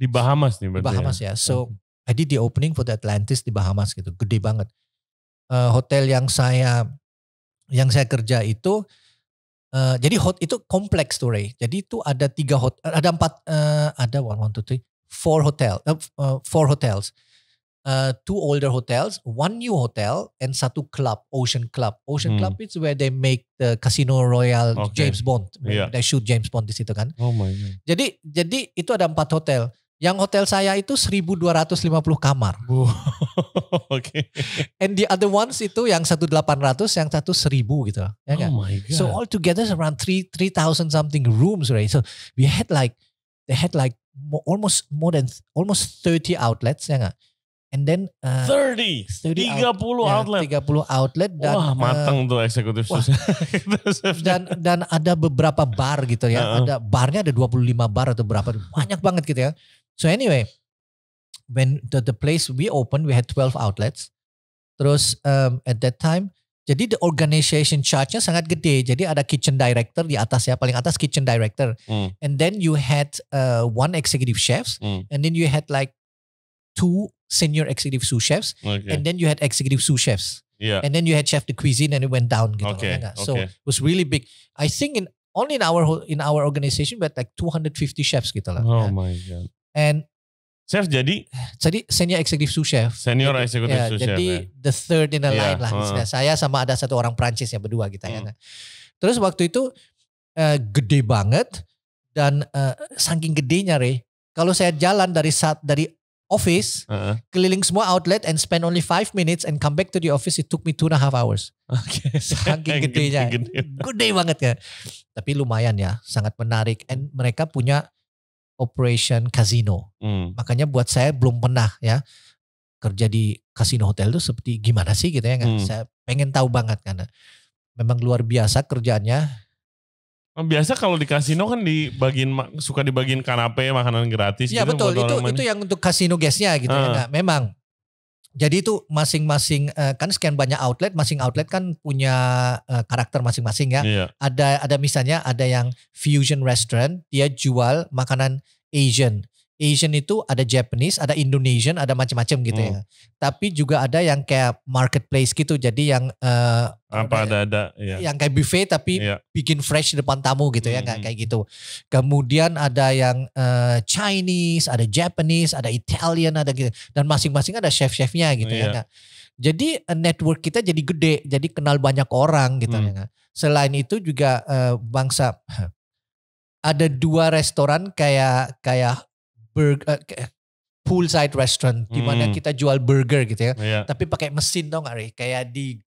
Di Bahamas nih berarti. Di Bahamas ya. ya. So I did the opening for the Atlantis di Bahamas gitu. Gede banget. Uh, hotel yang saya yang saya kerja itu uh, jadi hot itu kompleks tuh Ray. Jadi itu ada tiga hot ada empat uh, ada one one two three four hotel uh, four hotels. Uh, two older hotels, one new hotel, and satu club, Ocean Club. Ocean hmm. Club it's where they make the Casino Royal okay. James Bond. Yeah. They shoot James Bond di situ kan. Oh my God. Jadi jadi itu ada empat hotel. Yang hotel saya itu 1250 kamar. [laughs] Oke. okay. And the other ones itu yang 1800, yang satu 1000 gitu. Ya oh kan? my god. So all together around 3000 something rooms right. So we had like they had like mo almost more than almost 30 outlets ya enggak? And then uh, 30, 30 30 outlet. Ya, 30 outlet dan wah matang uh, tuh eksekutif [laughs] dan dan ada beberapa bar gitu ya. Uh -uh. Ada barnya ada 25 bar atau berapa banyak banget gitu ya. So anyway, when the, the place we opened, we had 12 outlets. Terus um, at that time, jadi the organization charge-nya sangat gede. Jadi ada kitchen director di atas ya, paling atas kitchen director. Mm. And then you had uh, one executive chefs, mm. and then you had like two senior executive sous chefs, okay. and then you had executive sous chefs. Yeah. And then you had chef de cuisine, and it went down. Gitu okay. Gitu. okay. So it was really big. I think in only in our in our organization, we had like 250 chefs gitu lah. Oh ya. my god and chef jadi jadi senior executive sous chef senior jadi, executive ya, sous chef jadi ya. the third in the yeah. line lah uh. saya sama ada satu orang Prancis ya berdua kita ya. hmm. ya nah. terus waktu itu uh, gede banget dan uh, saking gedenya re kalau saya jalan dari saat dari office uh -huh. keliling semua outlet and spend only five minutes and come back to the office it took me two and a half hours okay. [laughs] saking gedenya gede, gede. gede banget ya tapi lumayan ya sangat menarik and mereka punya operation casino. Hmm. Makanya buat saya belum pernah ya kerja di kasino hotel itu seperti gimana sih gitu ya kan. Saya pengen tahu banget karena memang luar biasa kerjaannya. Biasa kalau di kasino kan dibagiin suka dibagiin kanape makanan gratis. Iya gitu betul itu itu yang untuk kasino guestnya gitu uh. ya. memang jadi itu masing-masing uh, kan sekian banyak outlet, masing outlet kan punya uh, karakter masing-masing ya. Iya. Ada ada misalnya ada yang fusion restaurant, dia jual makanan Asian. Asian itu ada Japanese, ada Indonesian, ada macam-macam gitu ya. hmm. ya. Tapi juga ada yang kayak marketplace gitu. Jadi yang uh, apa ada ada ya. yang kayak buffet tapi ya. bikin fresh di depan tamu gitu hmm. ya nggak hmm. kayak gitu. Kemudian ada yang uh, Chinese, ada Japanese, ada Italian, ada gitu. Dan masing-masing ada chef-chefnya gitu oh, ya. ya. Jadi eh, network kita jadi gede, jadi kenal banyak orang gitu hmm. ya. Selain itu juga uh, bangsa [clears throat] ada dua restoran kayak kayak burger uh, eh, poolside restaurant hmm. di mana kita jual burger gitu ya. Yeah. Tapi pakai mesin dong Ari, kayak di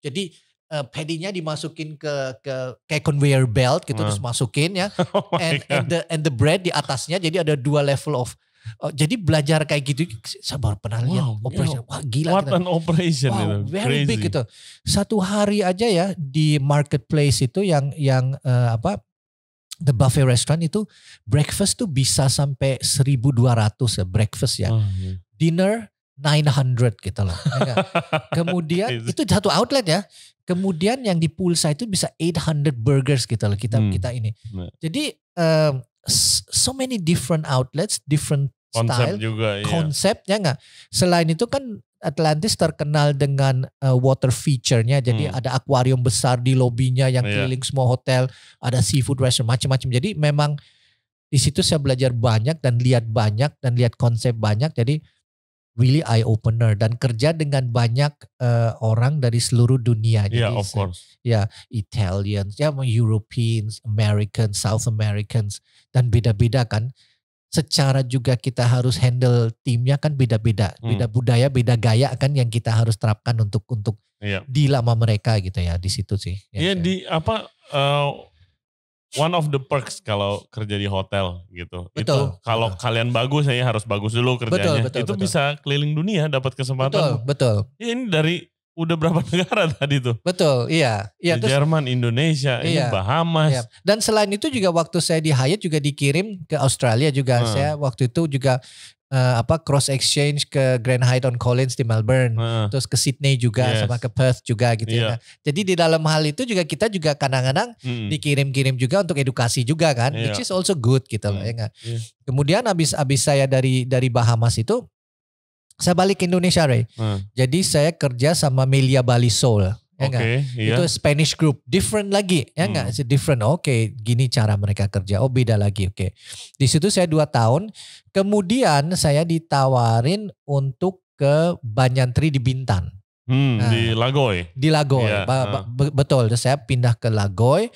jadi uh, eh, nya dimasukin ke ke kayak conveyor belt gitu hmm. terus masukin ya. [laughs] oh and, and the and the bread di atasnya jadi ada dua level of Oh, jadi belajar kayak gitu, sabar baru pernah wow, operation. Wah gila. What an operation. Wow, itu. very Crazy. big gitu. Satu hari aja ya di marketplace itu yang yang uh, apa the buffet restaurant itu breakfast tuh bisa sampai 1200 ya breakfast ya. Oh, yeah. Dinner 900 gitu loh. Ya kan? [laughs] Kemudian itu satu outlet ya. Kemudian yang di pulsa itu bisa 800 burgers gitu loh kita hmm. kita ini. Iya. Jadi um, so many different outlets, different konsep style, juga, iya. konsepnya iya. nggak. Selain itu kan Atlantis terkenal dengan uh, water feature-nya. Jadi hmm. ada akuarium besar di lobinya yang yeah. keliling semua hotel, ada seafood restaurant macam-macam. Jadi memang di situ saya belajar banyak dan lihat banyak dan lihat konsep banyak. Jadi really eye opener dan kerja dengan banyak uh, orang dari seluruh dunia. Iya, Jadi yeah, of course. Ya, Italians, ya Europeans, Americans, South Americans dan beda-beda kan secara juga kita harus handle timnya kan beda-beda, hmm. beda budaya, beda gaya kan yang kita harus terapkan untuk untuk yeah. di lama mereka gitu ya di situ sih. Ya, iya yeah, di apa uh, one of the perks kalau kerja di hotel gitu. Betul. Itu kalau betul. kalian bagus saya harus bagus dulu kerjanya. Betul, betul, itu betul. bisa keliling dunia dapat kesempatan. Betul, betul. Ya, ini dari udah berapa [laughs] negara tadi tuh? Betul, iya. iya di terus, Jerman, Indonesia, iya, ini Bahamas. Iya. Dan selain itu juga waktu saya di Hayat juga dikirim ke Australia juga. Hmm. Saya waktu itu juga uh, apa cross exchange ke Grand Hyatt on Collins di Melbourne, hmm. terus ke Sydney juga yes. sama ke Perth juga gitu ya. iya. ya. jadi di dalam hal itu juga kita juga kadang-kadang hmm. dikirim-kirim juga untuk edukasi juga kan, iya. which is also good gitu hmm. loh ya. enggak. Iya. Kemudian abis abis saya dari dari Bahamas itu saya balik ke Indonesia Ray. Hmm. Jadi saya kerja sama Melia Bali Soul. Ya okay, iya. Itu Spanish group, different lagi, ya enggak? Hmm. Different. Oke, okay, gini cara mereka kerja. Oh, beda lagi. Oke. Okay. Di situ saya dua tahun. Kemudian saya ditawarin untuk ke Banyantri di Bintan. Hmm, nah, di Lagoy. Di Lagoy. Yeah, ba ba ah. -ba Betul, saya pindah ke Lagoy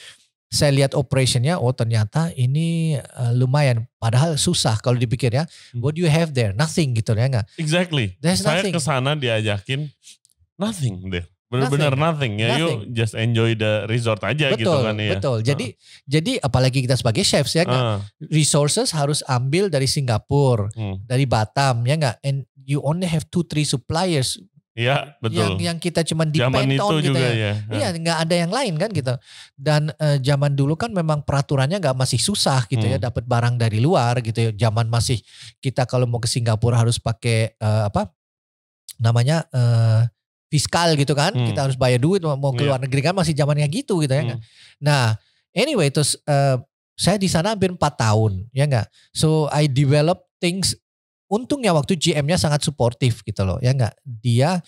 saya lihat operationnya, oh ternyata ini uh, lumayan. Padahal susah kalau dipikir ya. Hmm. What do you have there? Nothing gitu ya nggak? Exactly. There's saya nothing. kesana diajakin nothing deh. Benar-benar nothing. nothing ya. Nothing. You just enjoy the resort aja gitu betul, gitu kan ya. Betul. Ah. Jadi uh. jadi apalagi kita sebagai chefs ya nggak Uh. Ah. Resources harus ambil dari Singapura, hmm. dari Batam ya nggak? And you only have two three suppliers Iya, betul. Yang yang kita cuma depend zaman itu on gitu juga gitu ya. Iya, ya, nggak ada yang lain kan gitu. Dan e, zaman dulu kan memang peraturannya nggak masih susah gitu ya, hmm. ya dapat barang dari luar gitu ya. Zaman masih kita kalau mau ke Singapura harus pakai e, apa? namanya e, fiskal gitu kan. Hmm. Kita harus bayar duit mau ke iya. luar yeah. negeri kan masih zamannya gitu gitu ya. Hmm. Nah, anyway terus e, saya di sana hampir 4 tahun ya nggak. So I develop things untungnya waktu GM-nya sangat suportif gitu loh ya nggak dia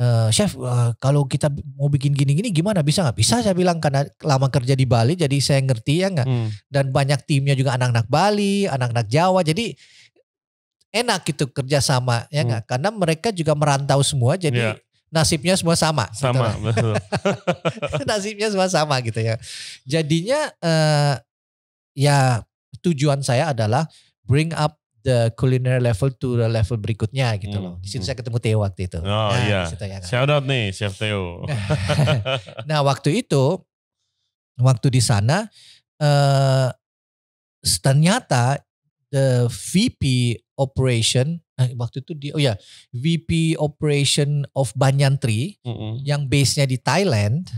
Uh, chef, uh, kalau kita mau bikin gini-gini gimana bisa nggak? Bisa saya bilang karena lama kerja di Bali, jadi saya ngerti ya nggak. Hmm. Dan banyak timnya juga anak-anak Bali, anak-anak Jawa, jadi enak gitu kerja sama ya nggak? Hmm. Karena mereka juga merantau semua, jadi yeah. nasibnya semua sama. Gitu sama, gitu betul. [laughs] nasibnya semua sama gitu ya. Jadinya uh, ya tujuan saya adalah bring up the culinary level to the level berikutnya gitu hmm. loh. Di situ hmm. saya ketemu Theo waktu itu. Oh nah, iya. Nah, yeah. Kan. Shout out nih Chef Theo. [laughs] nah waktu itu, waktu di sana, uh, ternyata the VP operation eh, waktu itu dia oh ya VP operation of Banyantri mm -hmm. yang base-nya di Thailand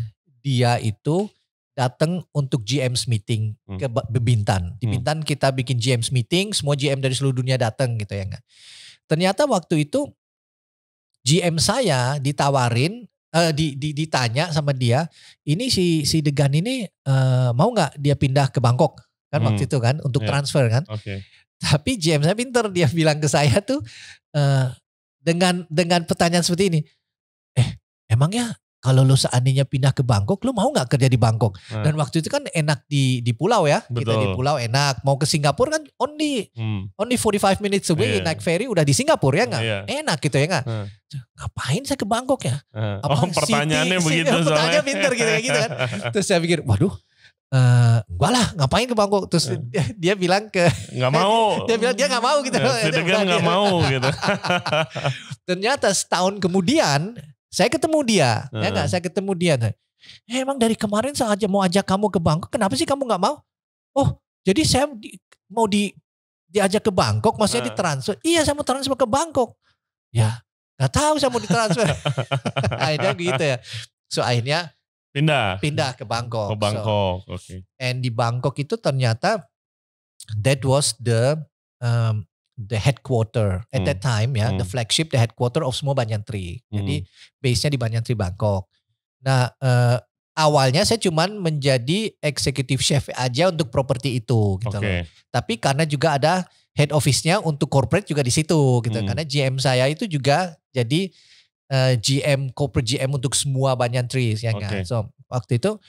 dia itu datang untuk GM's meeting hmm. ke Bintan. Di hmm. Bintan kita bikin GM's meeting, semua GM dari seluruh dunia datang gitu ya. Ternyata waktu itu GM saya ditawarin uh, di, di, ditanya sama dia, ini si si Degan ini uh, mau nggak dia pindah ke Bangkok kan hmm. waktu itu kan untuk yeah. transfer kan. Okay. Tapi GM saya pinter dia bilang ke saya tuh uh, dengan dengan pertanyaan seperti ini, eh emangnya kalau lu seandainya pindah ke Bangkok, lu mau nggak kerja di Bangkok? Hmm. Dan waktu itu kan enak di di pulau ya, Betul. kita di pulau enak. Mau ke Singapura kan only hmm. only 45 minutes away yeah. naik ferry udah di Singapura ya nggak? Yeah. Enak gitu ya nggak? Hmm. Ngapain saya ke Bangkok ya? Hmm. Apa oh, pertanyaannya city, begitu Siti, [laughs] pertanyaannya pinter gitu, ya gitu kan. [laughs] Terus saya pikir, waduh Uh, eh, gue lah ngapain ke Bangkok terus hmm. dia, dia bilang ke [laughs] nggak mau dia bilang dia nggak mau gitu ya, nggak mau gitu ternyata setahun kemudian saya ketemu dia, hmm. ya enggak? Saya ketemu dia. Eh, emang dari kemarin saya aja mau ajak kamu ke Bangkok, kenapa sih kamu nggak mau? Oh, jadi saya di, mau di diajak ke Bangkok, maksudnya hmm. ditransfer. Iya, saya mau transfer ke Bangkok. Ya, nggak tahu saya mau ditransfer. [laughs] akhirnya gitu ya. So akhirnya pindah pindah ke Bangkok. Ke Bangkok, so, oke. Okay. And di Bangkok itu ternyata that was the um, the headquarter at mm. that hmm. time ya, mm. the hmm. flagship, the headquarter of semua Tree. Mm. Jadi hmm. base-nya di Banyan Tree Bangkok. Nah, eh, awalnya saya cuman menjadi executive chef aja untuk properti itu gitu okay. loh. Tapi karena juga ada head office-nya untuk corporate juga di situ gitu. Mm. Karena GM saya itu juga jadi eh, GM corporate GM untuk semua Banyan Tree ya okay. kan. So, waktu itu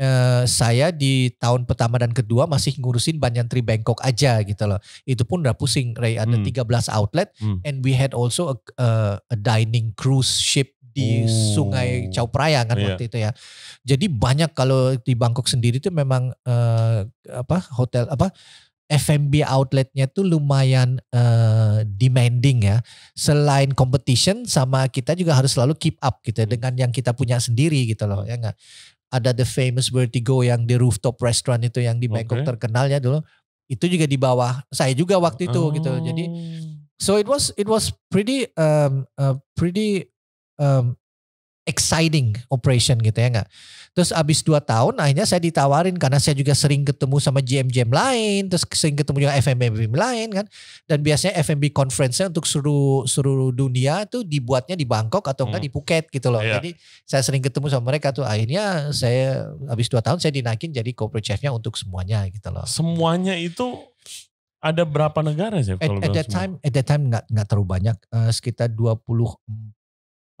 Eh, saya di tahun pertama dan kedua masih ngurusin Banyantri Bangkok aja gitu loh. Itu pun udah pusing Ray ada hmm. 13 outlet hmm. and we had also a, a, eh, a dining cruise ship di oh. Sungai Chao Phraya kan yeah. waktu itu ya. Jadi banyak kalau di Bangkok sendiri itu memang uh, apa hotel apa F&B outletnya tuh lumayan uh, demanding ya. Selain competition sama kita juga harus selalu keep up gitu ya, hmm. dengan yang kita punya sendiri gitu loh ya enggak ada the famous vertigo yang di rooftop restaurant itu yang di Bangkok okay. terkenalnya dulu itu juga di bawah saya juga waktu itu gitu. oh. gitu jadi so it was it was pretty um, uh, pretty um, exciting operation gitu ya nggak Terus abis 2 tahun akhirnya saya ditawarin karena saya juga sering ketemu sama GM-GM lain, terus sering ketemu juga fmb lain kan. Dan biasanya FMB conference-nya untuk seluruh seluruh dunia itu dibuatnya di Bangkok atau enggak hmm. di Phuket gitu loh. Yeah. Jadi saya sering ketemu sama mereka tuh akhirnya saya abis 2 tahun saya dinaikin jadi corporate chef-nya untuk semuanya gitu loh. Semuanya itu ada berapa negara sih? At, at that time, at that time nggak nggak terlalu banyak, uh, sekitar 24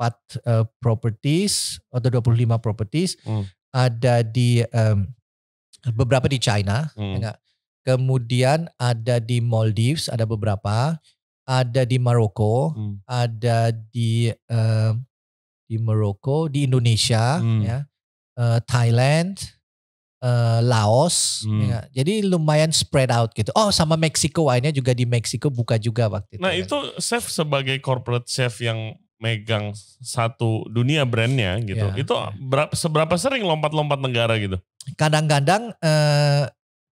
24 uh, eh, properties atau 25 properties hmm. ada di um, beberapa di China hmm. Ya kemudian ada di Maldives ada beberapa ada di Maroko hmm. ada di uh, di Maroko di Indonesia hmm. ya uh, Thailand uh, Laos hmm. ya. jadi lumayan spread out gitu oh sama Meksiko akhirnya juga di Meksiko buka juga waktu itu nah ya. itu chef sebagai corporate chef yang megang satu dunia brandnya gitu. Ya. Itu iya. berapa, seberapa sering lompat-lompat negara gitu? Kadang-kadang eh,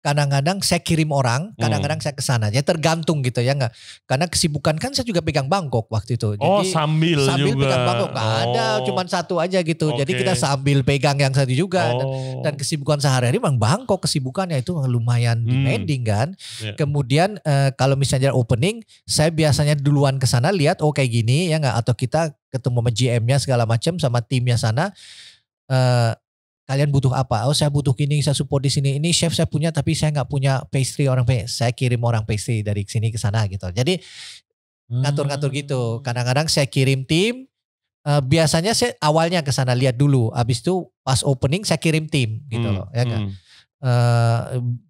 kadang-kadang saya kirim orang, hmm. kadang-kadang saya ke sana. Ya tergantung gitu ya enggak. Karena kesibukan kan saya juga pegang Bangkok waktu itu. Oh, Jadi, oh sambil Sambil juga. pegang Bangkok oh. ada, cuman satu aja gitu. Okay. Jadi kita sambil pegang yang satu juga. Oh. Dan, dan kesibukan sehari-hari memang Bangkok kesibukannya itu lumayan hmm. demanding kan. Yeah. Kemudian eh, kalau misalnya opening, saya biasanya duluan ke sana lihat oh kayak gini ya enggak Atau kita ketemu sama GM-nya segala macam sama timnya sana. Eh, kalian butuh apa? Oh saya butuh ini, saya support di sini. Ini chef saya punya tapi saya nggak punya pastry orang pastry. Saya kirim orang pastry dari sini ke sana gitu. Jadi ngatur-ngatur gitu. Hmm. Kadang-kadang saya kirim tim. Uh, biasanya saya awalnya ke sana lihat dulu. Habis itu pas opening saya kirim tim gitu hmm, loh. Ya kan? Hmm. Uh,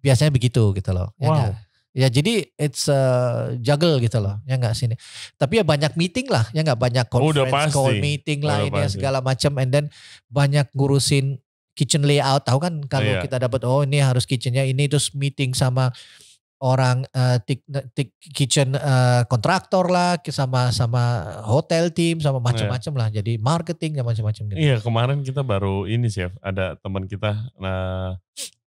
biasanya begitu gitu loh. Ya wow. Ya kan? Ya jadi it's a eh, juggle gitu loh, ya nggak sini. Tapi ya banyak meeting lah, ya nggak banyak oh, conference oh, call meeting lah udah ini pasti. segala macam, and then banyak ngurusin kitchen layout tahu kan kalau yeah. kita dapat oh ini harus kitchennya ini terus meeting sama orang uh, eh, tic, tic, kitchen uh, kontraktor lah sama sama hotel team sama iya. macam-macam yeah. lah jadi marketing dan macam-macam gitu. Iya yeah, kemarin kita baru ini chef ada teman kita nah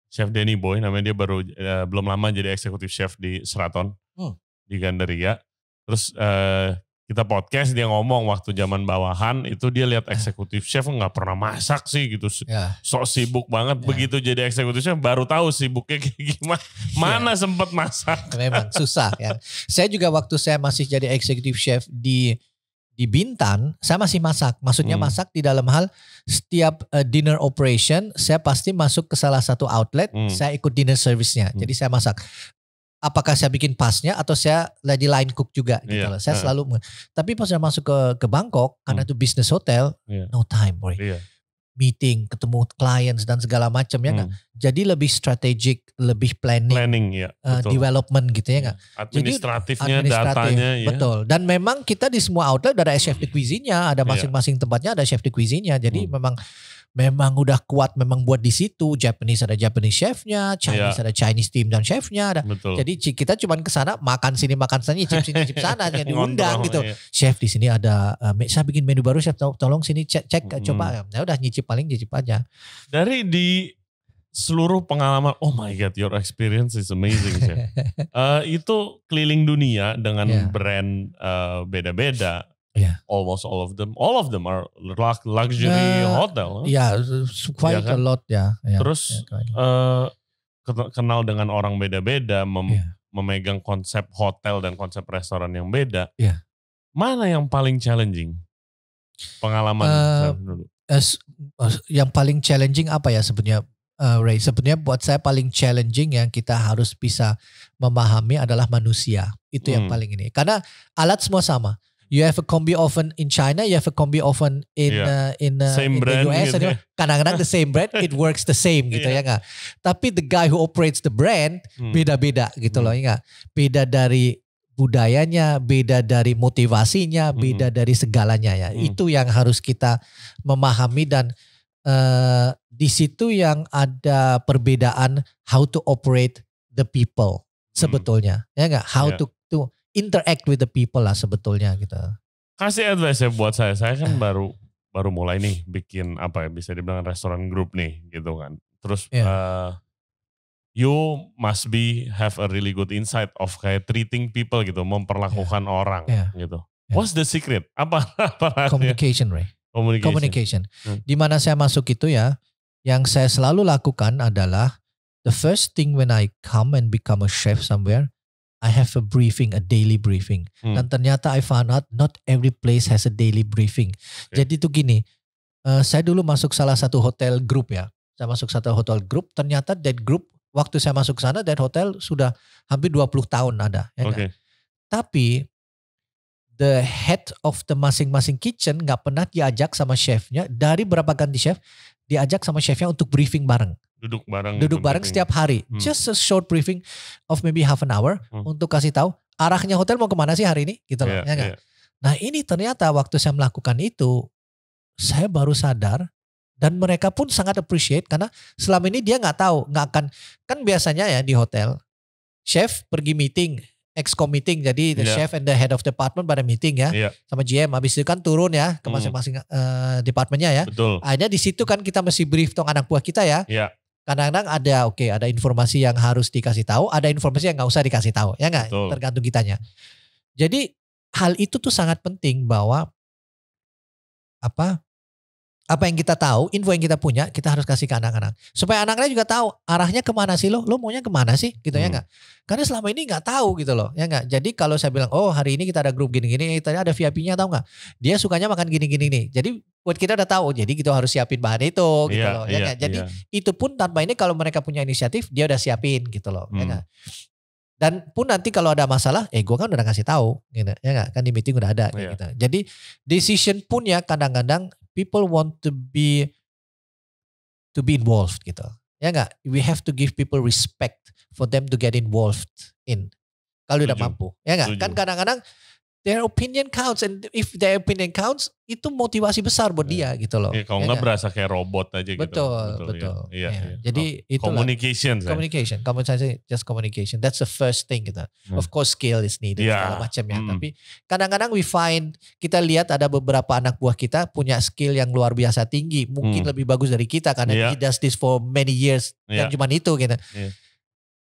chef Denny Boy namanya dia baru uh, belum lama jadi eksekutif chef di Seraton hmm. di Gandaria terus uh, kita podcast dia ngomong waktu zaman bawahan itu dia lihat eksekutif chef nggak pernah masak sih gitu yeah. sok sibuk banget yeah. begitu jadi eksekutif chef baru tahu sibuknya kayak [laughs] gimana mana ya. sempet sempat masak memang susah ya saya juga waktu saya masih jadi eksekutif chef di di Bintan saya masih masak maksudnya hmm. masak di dalam hal setiap uh, dinner operation saya pasti masuk ke salah satu outlet hmm. saya ikut dinner service-nya hmm. jadi saya masak apakah saya bikin pasnya atau saya lady line cook juga gitu yeah. loh. Saya yeah. selalu tapi pas saya masuk ke ke Bangkok karena hmm. itu bisnis hotel, yeah. no time, boy. Yeah. Meeting, ketemu clients dan segala macam ya enggak. Hmm. Jadi lebih strategic, lebih planning. Planning ya. Uh, development gitu ya enggak. Iya. Administratifnya, Jadi, administratif, datanya ya. Betul. Dan memang kita di semua outlet ada chef de cuisine-nya, ada iya. masing-masing tempatnya ada chef de cuisine-nya. Jadi hmm. memang memang udah kuat memang buat di situ Japanese ada Japanese chefnya Chinese yeah. ada Chinese team dan chefnya ada Betul. jadi kita cuman kesana makan sini makan sini chip sini chip sana yang [laughs] diundang gitu iya. chef di sini ada uh, saya bikin menu baru chef tolong sini cek, cek hmm. coba ya udah nyicip paling nyicip aja dari di seluruh pengalaman oh my god your experience is amazing chef. uh, [laughs] itu keliling dunia dengan yeah. brand eh, beda-beda uh, beda -beda. Yeah. Almost all of them, all of them are luxury uh, hotel. Yeah, quite ya kan? a lot ya. Yeah. yeah. Terus yeah, eh, uh, kenal dengan orang beda-beda, mem yeah. memegang konsep hotel dan konsep restoran yang beda. Yeah. Mana yang paling challenging? Pengalaman uh, eh, dulu. As, as, yang paling challenging apa ya sebenarnya? uh, Ray. Sebenarnya buat saya paling challenging yang kita harus bisa memahami adalah manusia. Itu hmm. yang paling ini. Karena alat semua sama you have a combi oven in China, you have a combi oven in yeah. uh, in, uh, in the US. Gitu. Kadang-kadang the same brand, it works the same gitu yeah. ya nggak. Tapi the guy who operates the brand hmm. beda-beda gitu hmm. gitu hmm. loh ya nggak. Beda dari budayanya, beda dari motivasinya, hmm. beda hmm. dari segalanya ya. Hmm. Itu yang harus kita memahami dan uh, di situ yang ada perbedaan how to operate the people hmm. sebetulnya hmm. ya nggak. How yeah. to to interact with the people lah sebetulnya gitu. Kasih advice ya buat saya, saya kan baru baru mulai nih bikin apa ya bisa dibilang restoran grup nih gitu kan. Terus yeah. Iya. uh, you must be have a really good insight of kayak treating people gitu, memperlakukan yeah. orang yeah. gitu. Yeah. What's the secret? Apa [laughs] apa communication, Ray. Communication. communication. Hmm. Di mana saya masuk itu ya, yang saya selalu lakukan adalah the first thing when I come and become a chef somewhere, I have a briefing, a daily briefing. Hmm. Dan ternyata I found out not every place has a daily briefing. Okay. Jadi tuh gini, uh, saya dulu masuk salah satu hotel group ya. Saya masuk satu hotel group, ternyata dead group waktu saya masuk sana dead hotel sudah hampir 20 tahun ada. Ya okay. Tapi the head of the masing-masing kitchen nggak pernah diajak sama chefnya dari berapa ganti chef diajak sama chefnya untuk briefing bareng duduk bareng duduk gitu bareng briefing. Ya. setiap hari hmm. just a short briefing of maybe half an hour hmm. untuk kasih tahu arahnya hotel mau kemana sih hari ini gitu loh yeah, ya yeah. nah ini ternyata waktu saya melakukan itu saya baru sadar dan mereka pun sangat appreciate karena selama ini dia nggak tahu nggak akan kan biasanya ya di hotel chef pergi meeting exco meeting jadi the yeah. chef and the head of department pada meeting ya yeah. sama GM habis itu kan turun ya ke hmm. masing-masing mm. uh, eh, departemennya ya Betul. akhirnya di situ kan kita mesti brief tong anak buah kita ya yeah kadang-kadang ada oke okay, ada informasi yang harus dikasih tahu ada informasi yang nggak usah dikasih tahu ya nggak tergantung kitanya jadi hal itu tuh sangat penting bahwa apa apa yang kita tahu, info yang kita punya, kita harus kasih ke anak-anak. Supaya anak-anaknya juga tahu arahnya kemana sih lo, lo maunya kemana sih gitu ya hmm. ya enggak. Karena selama ini enggak tahu gitu loh, ya enggak. Jadi kalau saya bilang, oh hari ini kita ada grup gini-gini, eh, tadi ada VIP-nya tahu enggak? Dia sukanya makan gini-gini nih. Jadi buat kita udah tahu, jadi kita gitu harus siapin bahan itu gitu yeah, loh, ya enggak. Iya, yeah, jadi yeah. itu pun tanpa ini kalau mereka punya inisiatif, dia udah siapin gitu loh, ya hmm. ya enggak. Dan pun nanti kalau ada masalah, eh gue kan udah ngasih tahu, gitu, ya enggak? Kan di meeting udah ada, yeah. Iya. gitu. Jadi decision pun ya kadang-kadang people want to be to be involved gitu. Ya nggak? We have to give people respect for them to get involved in. Kalau udah mampu. Ya nggak? Kan kadang-kadang their opinion counts and if their opinion counts itu motivasi besar buat yeah. dia hmm. gitu loh. Yeah, kalau ya nggak kan? berasa kayak robot aja betul, gitu. Betul, betul. Iya. Yeah. Yeah. Yeah. Jadi oh, itu communication. Communication, communication, just communication. That's the first thing gitu. Hmm. Of course skill is needed yeah. segala macam ya. Hmm. Tapi kadang-kadang we find kita lihat ada beberapa anak buah kita punya skill yang luar biasa tinggi, mungkin hmm. lebih bagus dari kita karena yeah. he does this for many years yeah. dan cuman itu gitu. Yeah.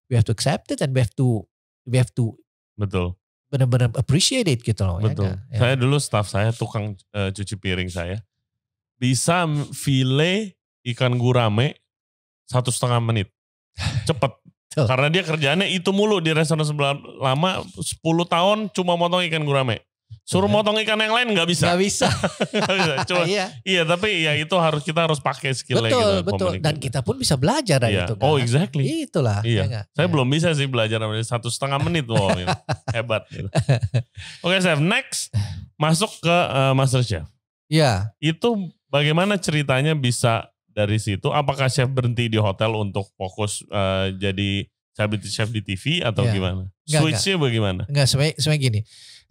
We have to accept it and we have to we have to Betul benar-benar appreciate it gitu loh. Ya Betul. Kan? Ya, saya dulu staff saya tukang uh, cuci piring saya bisa file ikan gurame satu setengah menit cepet. Karena dia kerjanya itu mulu di restoran sebelah lama 10 tahun cuma motong ikan gurame. Suruh ya. motong ikan yang lain nggak bisa. Nggak bisa. [laughs] gak bisa. Cuma, iya. iya tapi ya itu harus kita harus pakai skill betul, gitu. Betul Dan kita pun bisa belajar dari iya. itu. Kan? Oh exactly. Itulah. Iya. Ya, Saya ya. belum bisa sih belajar dari satu setengah menit wow [laughs] Gitu. Hebat. Oke okay, Chef next masuk ke uh, Master Chef. Iya. Itu bagaimana ceritanya bisa dari situ? Apakah Chef berhenti di hotel untuk fokus uh, jadi Celebrity Chef di TV atau ya. gimana? Switchnya bagaimana? Enggak, sebenarnya gini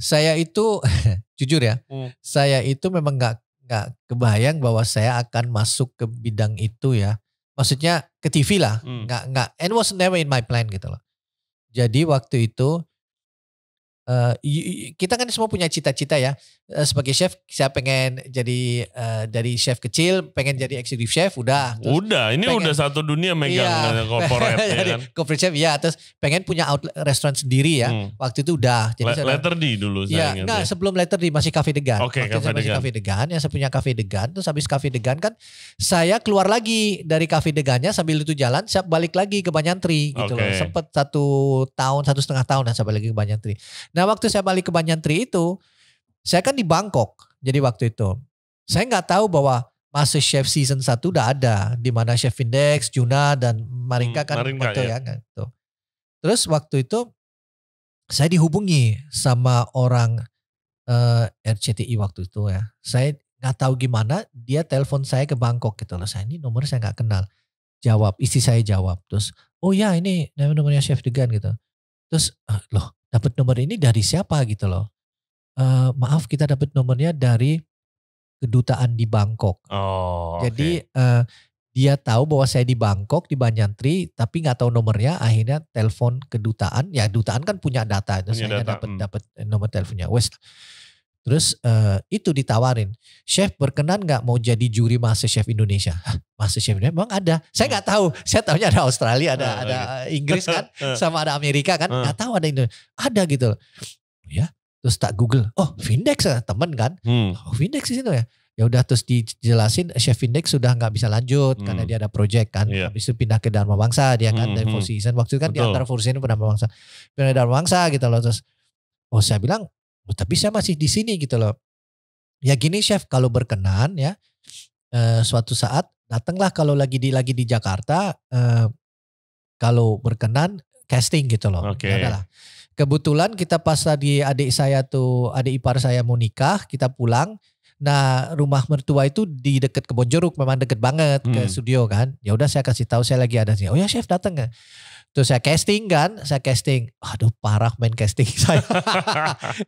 saya itu [laughs] jujur ya, hmm. saya itu memang nggak nggak kebayang bahwa saya akan masuk ke bidang itu ya. Maksudnya ke TV lah, hmm. nggak hmm. nggak and was never in my plan gitu loh. Jadi waktu itu uh, kita kan semua punya cita-cita ya uh, sebagai chef saya pengen jadi uh, dari chef kecil pengen jadi executive chef udah terus udah ini pengen, udah satu dunia megang iya, [laughs] corporate ya kan corporate chef ya terus pengen punya outlet restoran sendiri ya hmm. waktu itu udah jadi Le saya, letter di dulu saya ya, ingat nah, ya. sebelum letter di masih cafe degan okay, cafe masih cafe degan yang saya punya cafe degan terus habis cafe degan kan saya keluar lagi dari cafe degannya sambil itu jalan saya balik lagi ke Banyantri gitu okay. loh sempet satu tahun satu setengah tahun saya balik lagi ke Banyantri nah Nah waktu saya balik ke Banyan Tri itu, saya kan di Bangkok. Jadi waktu itu, saya nggak tahu bahwa Master Chef season 1 udah ada. Di mana Chef Index, Juna, dan Marinka hmm, kan Marinka, waktu ya. ya gitu. Terus waktu itu, saya dihubungi sama orang uh, eh, RCTI waktu itu ya. Saya nggak tahu gimana dia telepon saya ke Bangkok gitu loh saya ini nomor saya nggak kenal jawab isi saya jawab terus oh ya ini namanya nomornya chef Degan gitu terus eh, loh dapat nomor ini dari siapa gitu loh. Uh, maaf kita dapat nomornya dari kedutaan di Bangkok. Oh. Jadi okay. uh, eh, dia tahu bahwa saya di Bangkok di Banyantri tapi nggak tahu nomornya akhirnya telepon kedutaan ya kedutaan kan punya data itu saya dapat hmm. dapat nomor teleponnya wes Terus uh, itu ditawarin, chef berkenan nggak mau jadi juri Master Chef Indonesia? Master Chef Indonesia memang ada. Saya nggak tahu. Saya tahunya ada Australia, ada ah, ada Inggris kan, [laughs] ah. sama ada Amerika kan. Ah. Nggak tahu ada Indonesia. Ada gitu. Ya, terus tak Google. Oh, Vindex eh, temen kan? Hmm. Oh, Vindex di situ ya. Ya udah terus dijelasin Chef Vindex sudah nggak bisa lanjut hmm. karena dia ada proyek kan. Yeah. Habis itu pindah ke Dharma bangsa, dia kan hmm, dari hmm. Four Seasons. Waktu itu kan Betul. di antara Four Seasons pindah Dharma Wangsa. Pindah Dharma Wangsa gitu loh terus. Oh saya bilang Oh, tapi saya masih di sini gitu loh ya gini chef kalau berkenan ya eh, suatu saat datanglah kalau lagi di lagi di Jakarta eh, kalau berkenan casting gitu loh okay. Ya kebetulan kita pas tadi adik saya tuh adik ipar saya mau nikah kita pulang nah rumah mertua itu di deket kebon jeruk memang deket banget hmm. ke studio kan ya udah saya kasih tahu saya lagi ada sih oh ya chef datang nggak Terus saya casting kan, saya casting. Aduh parah main casting [laughs] saya.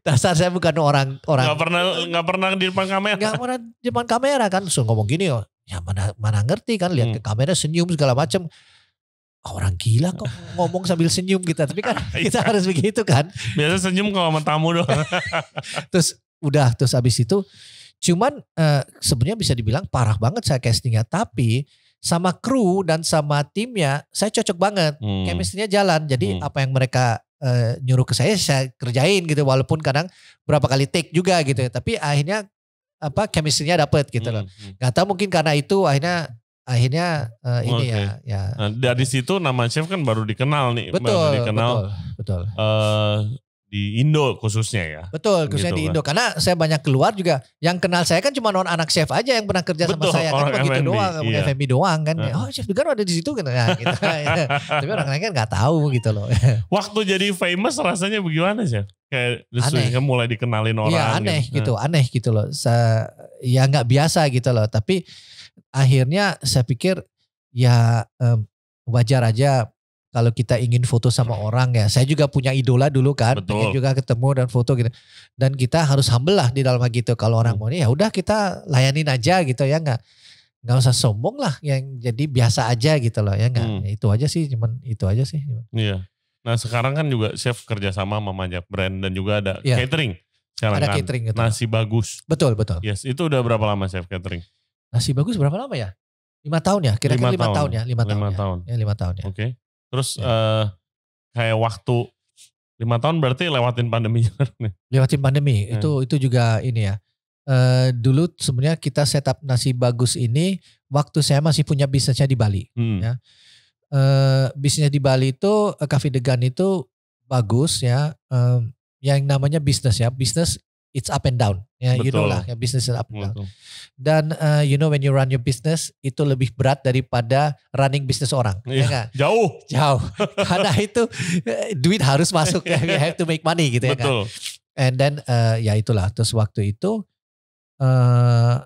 Dasar saya bukan orang orang. Gak pernah nggak pernah di depan kamera. Gak pernah di depan kamera kan. Terus ngomong gini ya, ya mana mana ngerti kan lihat hmm. ke kamera senyum segala macam. Orang gila kok ngomong sambil senyum kita. Tapi kan [laughs] kita harus begitu kan. Biasa senyum kalau sama tamu doang. [laughs] terus udah terus habis itu cuman uh, sebenarnya bisa dibilang parah banget saya castingnya tapi sama kru dan sama timnya saya cocok banget hmm. chemistry jalan jadi hmm. apa yang mereka uh, nyuruh ke saya saya kerjain gitu walaupun kadang berapa kali take juga gitu ya. tapi akhirnya apa chemistry-nya dapet gitu hmm. loh hmm. nggak tahu mungkin karena itu akhirnya akhirnya uh, ini okay. ya ya nah, dari situ nama chef kan baru dikenal nih betul, baru dikenal betul, betul. Uh, di Indo khususnya ya. Betul, khususnya gitu di Indo. Kan. Karena saya banyak keluar juga. Yang kenal saya kan cuma non anak chef aja yang pernah kerja Betul, sama saya. Kan begitu doang, iya. FMB doang kan. Uh. Oh chef Dugan ada di situ kan. Nah, gitu. [laughs] Tapi orang lain kan gak tahu gitu loh. Waktu jadi famous rasanya bagaimana sih? Kayak aneh. mulai dikenalin iya, orang. Iya aneh gitu, gitu nah. aneh gitu loh. Saya, ya gak biasa gitu loh. Tapi akhirnya saya pikir ya um, wajar aja kalau kita ingin foto sama orang ya saya juga punya idola dulu kan Betul. pengen juga ketemu dan foto gitu dan kita harus humble lah di dalam gitu kalau orang hmm. mau ya udah kita layanin aja gitu ya nggak nggak usah sombong lah yang jadi biasa aja gitu loh ya nggak hmm. Ya itu aja sih cuman itu aja sih iya nah sekarang kan juga chef kerjasama sama banyak brand dan juga ada ya. catering sekarang ada kan catering gitu. nasi bagus betul betul yes itu udah berapa lama chef catering nasi bagus berapa lama ya lima tahun ya kira-kira lima, lima tahun. tahun ya lima tahun lima ya? tahun ya lima tahun ya oke Terus ya. uh, kayak waktu lima tahun berarti lewatin pandemi [laughs] Lewatin pandemi ya. itu itu juga ini ya. Uh, dulu sebenarnya kita setup nasi bagus ini waktu saya masih punya bisnisnya di Bali. Hmm. Ya. Uh, bisnisnya di Bali itu Cafe Degan itu bagus ya. Uh, yang namanya bisnis ya bisnis it's up and down. Ya, you know lah, ya, business is up and down. Dan uh, you know when you run your business itu lebih berat daripada running business orang. Ya iya. Ya kan? Jauh. Jauh. [laughs] Karena itu eh, duit harus masuk ya. You have to make money gitu ya, Betul. ya kan. And then uh, ya itulah terus waktu itu uh,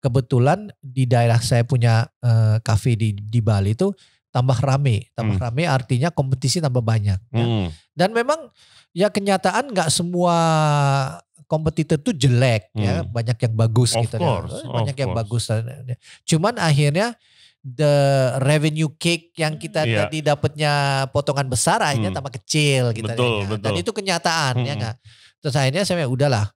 kebetulan di daerah saya punya uh, cafe di di Bali itu tambah rame, tambah hmm. rame artinya kompetisi tambah banyak. Ya. Hmm. Dan memang ya kenyataan nggak semua kompetitor tuh jelek ya. hmm. ya, banyak yang bagus of gitu kan. course, ya. Banyak yang course. bagus. Cuman akhirnya the revenue cake yang kita yeah. tadi dapatnya potongan besar akhirnya hmm. tambah kecil gitu betul, kan, ya. Betul. Dan itu kenyataan ya hmm. ya enggak. Terus akhirnya saya udahlah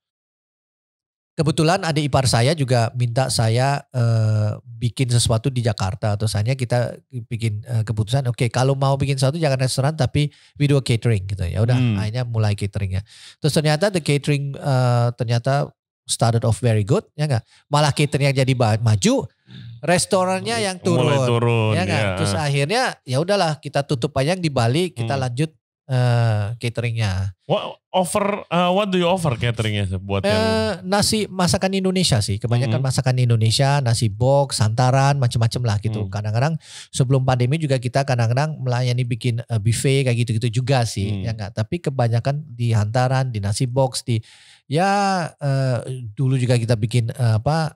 Kebetulan ada ipar saya juga minta saya uh, bikin sesuatu di Jakarta. Terusannya kita bikin uh, keputusan, oke okay, kalau mau bikin sesuatu jangan restoran tapi video catering gitu. Ya udah, hmm. akhirnya mulai cateringnya. Terus ternyata the catering uh, ternyata started off very good, ya enggak? Malah catering yang jadi maju, restorannya yang turun, Mulai turun ya kan? Terus akhirnya ya udahlah kita tutup aja yang di Bali, kita hmm. lanjut uh, cateringnya. What offer? Uh, what do you offer cateringnya buat uh, yang eh, nasi masakan Indonesia sih. Kebanyakan mm -hmm. masakan Indonesia, nasi box, santaran, macam-macam lah gitu. kadang mm. Kadang-kadang sebelum pandemi juga kita kadang-kadang melayani bikin uh, buffet kayak gitu-gitu juga sih, mm. ya enggak. Tapi kebanyakan di hantaran, di nasi box, di ya uh, dulu juga kita bikin uh, apa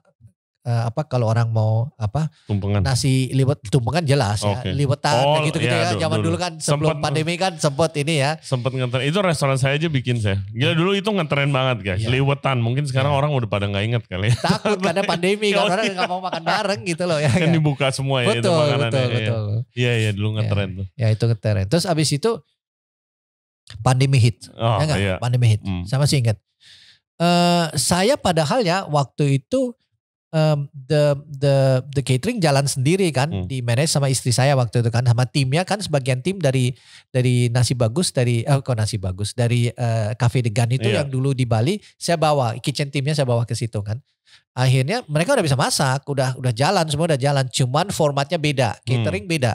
uh, apa kalau orang mau apa tumpengan nasi liwet tumpengan jelas okay. ya liwetan oh, gitu gitu ya, ya zaman dulu, dulu kan sebelum pandemi kan sempat ini ya sempat nganter itu restoran saya aja bikin saya gila ya. dulu itu nganterin banget guys yeah. liwetan mungkin sekarang yeah. orang udah pada nggak inget kali ya. takut karena [laughs] pandemi kan orang nggak mau makan bareng gitu loh ya kan, kan dibuka semua ya betul, itu makanannya betul, ya, betul. iya iya dulu nganterin ya, tuh ya itu nganterin terus abis itu pandemi hit oh, ya gak? Iya. pandemi hit hmm. sama sih ingat Uh, saya padahal ya waktu itu um, the the the catering jalan sendiri kan hmm. di manage sama istri saya waktu itu kan sama timnya kan sebagian tim dari dari nasi bagus dari eh, kok nasi bagus dari uh, cafe degan itu yeah. yang dulu di Bali saya bawa kitchen timnya saya bawa ke situ kan akhirnya mereka udah bisa masak udah udah jalan semua udah jalan cuman formatnya beda hmm. catering hmm. beda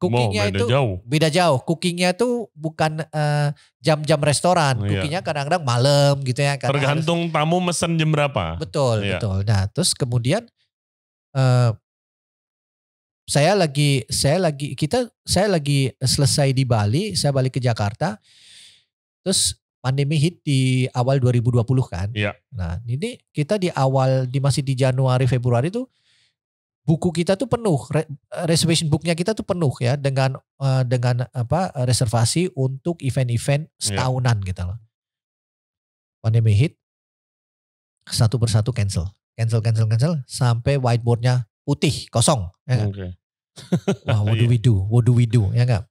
Cookingnya itu jauh. beda jauh. Cookingnya itu bukan jam eh, jam-jam restoran. Iya. Cookingnya kadang-kadang malam gitu ya. Tergantung harus, tamu mesen jam berapa. Betul, iya. betul. Nah terus kemudian uh, saya lagi saya lagi kita saya lagi selesai di Bali, saya balik ke Jakarta. Terus pandemi hit di awal 2020 kan. Iya. Nah, ini kita di awal di masih di Januari Februari tuh buku kita tuh penuh reservation booknya kita tuh penuh ya dengan uh, dengan apa reservasi untuk event-event iya. setahunan yeah. gitu loh pandemi hit satu persatu cancel cancel cancel cancel sampai whiteboardnya putih kosong ya kan? okay. [laughs] Wah, what do we iya. do what do we do ya enggak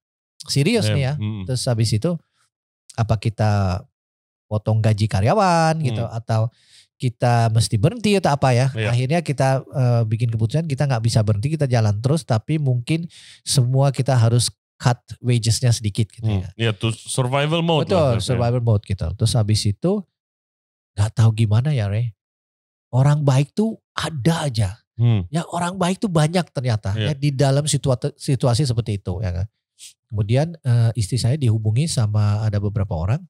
serius yeah. nih ya mm. terus habis itu apa kita potong gaji karyawan gitu, mm. gitu atau kita mesti berhenti atau apa ya. Iya. Akhirnya kita uh, bikin keputusan kita nggak bisa berhenti, kita jalan terus. Tapi mungkin semua kita harus cut wagesnya sedikit gitu hmm. ya. Iya, tuh survival mode. Betul, lah, ya. survival ya. mode gitu. Terus habis itu nggak tahu gimana ya Re. Orang baik tuh ada aja. Hmm. Ya orang baik tuh banyak ternyata iya. ya di dalam situasi situasi seperti itu ya kan. Kemudian uh, istri saya dihubungi sama ada beberapa orang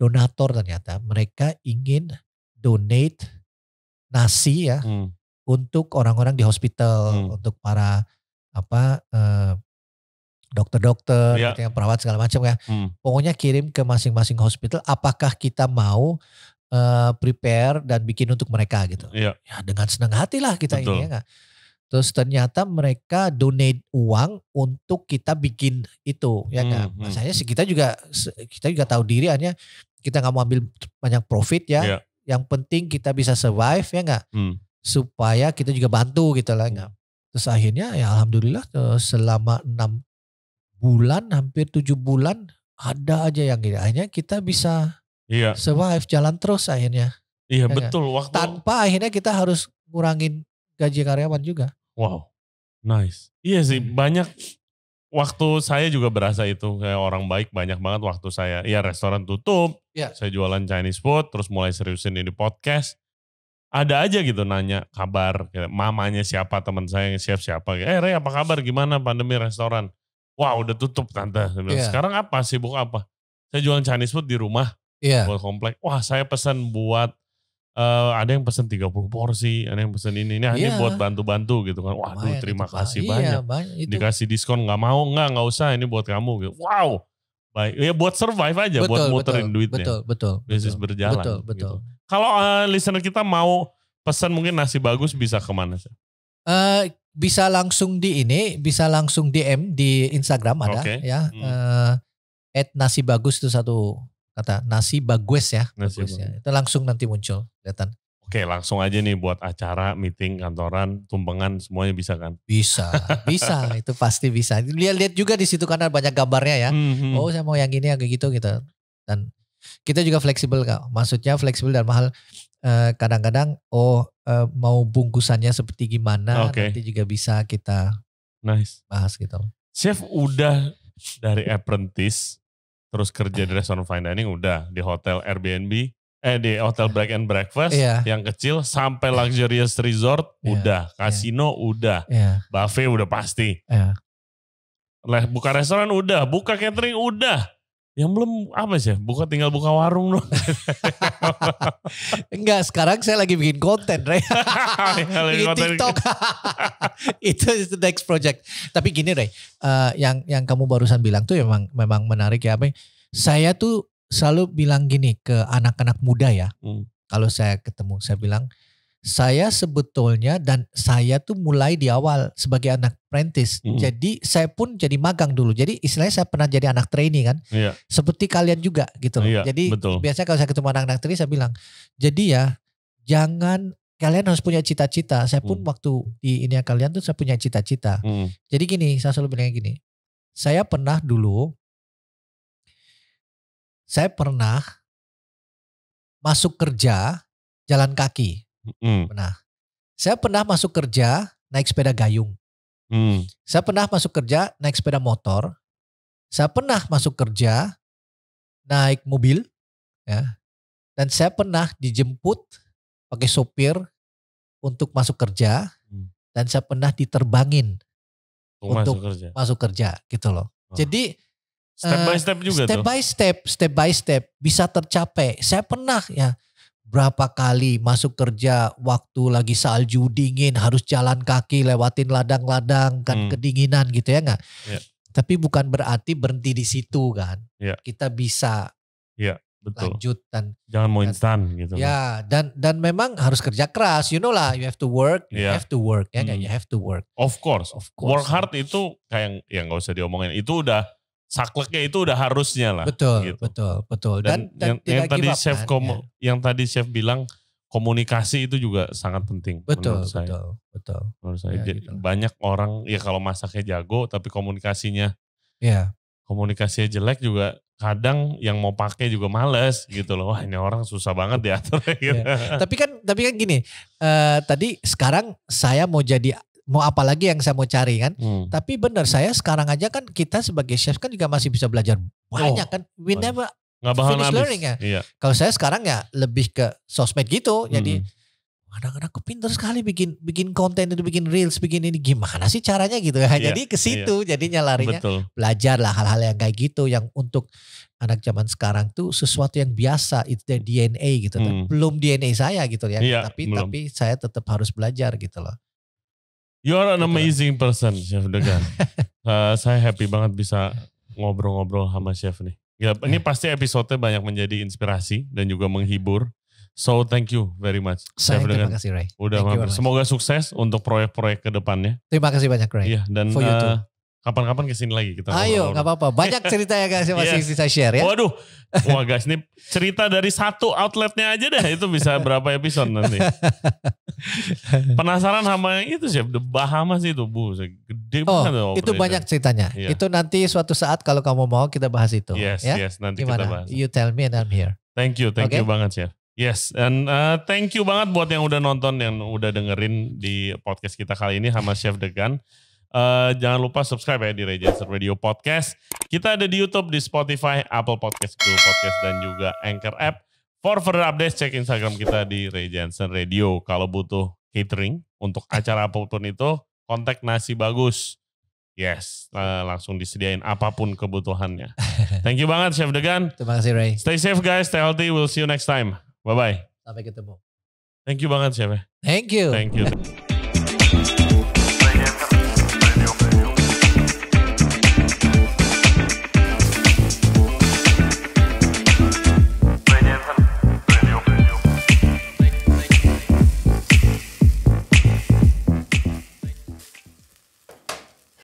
donator ternyata mereka ingin donate nasi ya hmm. untuk orang-orang di hospital, hmm. untuk para apa eh, dokter-dokter, ya. gitu, yang perawat segala macam ya. Hmm. Pokoknya kirim ke masing-masing hospital. Apakah kita mau uh, prepare dan bikin untuk mereka gitu. yeah. Ya dengan senang hati lah kita Betul. ini ya gak? Terus ternyata mereka donate uang untuk kita bikin itu ya kan. Hmm, Masanya hmm, hmm. kita juga kita juga tahu diri hanya kita nggak mau ambil banyak profit ya. Yeah yang penting kita bisa survive ya nggak hmm. supaya kita juga bantu gitu lah ya nggak terus akhirnya ya alhamdulillah eh, selama enam bulan hampir tujuh bulan ada aja yang gitu akhirnya kita bisa iya. survive jalan terus akhirnya iya ya betul gak? waktu tanpa akhirnya kita harus ngurangin gaji karyawan juga wow nice iya sih hmm. banyak waktu saya juga berasa itu kayak orang baik banyak banget waktu saya ya restoran tutup ya. saya jualan Chinese food terus mulai seriusin ini podcast ada aja gitu nanya kabar kayak mamanya siapa teman saya yang siap siapa eh Rey apa kabar gimana pandemi restoran wah udah tutup tante ya. sekarang apa sibuk apa saya jualan Chinese food di rumah ya. buat komplek wah saya pesan buat Uh, ada yang pesen 30 porsi, ada yang pesen ini, ini, yeah. ini iya. buat bantu-bantu gitu kan. Waduh, Lumayan, terima kasih iya, banyak. banyak itu. Dikasih diskon nggak mau, nggak nggak usah, ini buat kamu gitu. Wow, baik. Ya buat survive aja, betul, buat muterin betul, duitnya. Betul, betul. Bisnis berjalan. Betul, gitu. betul. Gitu. Kalau uh, listener kita mau pesan mungkin nasi bagus bisa kemana sih? Uh, bisa langsung di ini, bisa langsung DM di Instagram ada okay. ya. Hmm. Uh, at nasi bagus itu satu kata nasi bagus ya, nasi bagus, ya. Itu langsung nanti muncul kelihatan. Oke, langsung aja nih buat acara, meeting, kantoran, tumpengan semuanya bisa kan? Bisa, bisa, [laughs] itu pasti bisa. lihat lihat juga di situ karena banyak gambarnya ya. Mm -hmm. Oh, saya mau yang ini, agak gitu gitu. Dan kita juga fleksibel kak. Maksudnya fleksibel dan mahal. Eh, kadang-kadang, oh eh, mau bungkusannya seperti gimana, okay. nanti juga bisa kita nice. bahas gitu. Chef udah dari apprentice terus kerja di restoran fine dining udah di hotel Airbnb eh di hotel break and breakfast yeah. yang kecil sampai luxurious resort yeah. udah kasino iya. yeah. udah yeah. buffet udah pasti yeah. Iya. buka restoran udah buka catering udah yang belum apa sih buka tinggal buka warung dong [laughs] enggak sekarang saya lagi bikin konten Ray [laughs] bikin TikTok [laughs] itu is the next project tapi gini Ray uh, eh, yang yang kamu barusan bilang tuh memang memang menarik ya apa saya tuh selalu bilang gini ke anak-anak muda ya hmm. kalau saya ketemu saya bilang saya sebetulnya dan saya tuh mulai di awal sebagai anak apprentice. Hmm. Jadi saya pun jadi magang dulu. Jadi istilahnya saya pernah jadi anak trainee kan. Iya. Seperti kalian juga gitu Iya, jadi betul. biasanya kalau saya ketemu anak-anak trainee saya bilang, "Jadi ya jangan kalian harus punya cita-cita." Saya pun hmm. waktu di ini kalian tuh saya punya cita-cita. Hmm. Jadi gini, saya selalu bilang gini. Saya pernah dulu saya pernah masuk kerja jalan kaki. Mm. Pernah. Saya pernah masuk kerja naik sepeda gayung. Mm. Saya pernah masuk kerja naik sepeda motor. Saya pernah masuk kerja naik mobil. Ya. Dan saya pernah dijemput pakai sopir untuk masuk kerja. Mm. Dan saya pernah diterbangin oh, untuk masuk kerja. masuk kerja gitu loh. Oh. Jadi step by eh, step juga step tuh. by step, step by step bisa tercapai. Saya pernah ya berapa kali masuk kerja waktu lagi salju dingin harus jalan kaki lewatin ladang-ladang kan hmm. kedinginan gitu ya nggak? Yeah. Tapi bukan berarti berhenti di situ kan? Yeah. Kita bisa yeah, betul. lanjut dan jangan mau instan gitu. Ya kan. dan dan memang harus kerja keras, you know lah, you have to work, you yeah. have to work ya hmm. you have to work. Of course, of course. Work hard itu kayak yang ya nggak usah diomongin itu udah sakleknya itu udah harusnya lah. Betul, gitu. betul, betul. Dan, dan, dan yang, yang tadi chef kan, komo, ya. yang tadi chef bilang komunikasi itu juga sangat penting. Betul, betul, saya. betul. Menurut saya ya, gitu. banyak orang ya kalau masaknya jago tapi komunikasinya ya komunikasinya jelek juga kadang yang mau pakai juga males gitu loh. Wah ini orang susah banget diatur. Ya. gitu. ya. Tapi kan tapi kan gini, uh, tadi sekarang saya mau jadi mau apa lagi yang saya mau cari kan. Hmm. Tapi benar saya sekarang aja kan kita sebagai chef kan juga masih bisa belajar banyak oh, kan. We never Nggak bahan finish habis. learning ya. Iya. Kalau saya sekarang ya lebih ke sosmed gitu. Hmm. Jadi kadang aku pinter sekali bikin bikin konten itu bikin reels bikin ini gimana sih caranya gitu ya iya, jadi ke iya. situ yeah. jadinya larinya Betul. lah hal-hal yang kayak gitu yang untuk anak zaman sekarang tuh sesuatu yang biasa itu dari DNA gitu kan. hmm. belum DNA saya gitu ya yeah, tapi belum. tapi saya tetap harus belajar gitu loh You are an gitu. amazing person, Chef Degan. uh, [laughs] saya happy banget bisa ngobrol-ngobrol sama Chef nih. Ya, ini ya. pasti episode banyak menjadi inspirasi dan juga menghibur. So thank you very much. Saya Chef terima kasih Ray. Udah, semoga sukses untuk proyek-proyek kedepannya. Terima kasih banyak Ray. Iya, dan For uh, Kapan-kapan kesini lagi kita. Ayo, nggak apa-apa. Banyak cerita ya guys yang masih yes. [laughs] Iya. bisa share ya. Waduh, wah guys ini cerita dari satu outletnya aja deh itu bisa berapa episode nanti. [laughs] Penasaran sama yang itu sih, The Bahamas itu bu, gede oh, banget. Oh, itu banyak ceritanya. Yeah. Itu nanti suatu saat kalau kamu mau kita bahas itu. Yes, ya? yes, nanti Gimana? kita bahas. You tell me and I'm here. Thank you, thank okay? you banget chef. Yes, and uh, thank you banget buat yang udah nonton, yang udah dengerin di podcast kita kali ini sama Chef Degan. Eh, jangan lupa subscribe ya di Register Radio Podcast. Kita ada di YouTube, di Spotify, Apple Podcast, Google Podcast, dan juga Anchor App. For further updates, cek Instagram kita di Ray Jensen Radio. Kalau butuh catering untuk acara apapun itu, kontak nasi bagus. Yes, eh, langsung disediain apapun kebutuhannya. [laughs] Thank you banget Chef Degan. Terima kasih Ray. Stay safe guys, stay healthy. We'll see you next time. Bye bye. Sampai ketemu. Thank you banget Chef. Thank you. Thank you.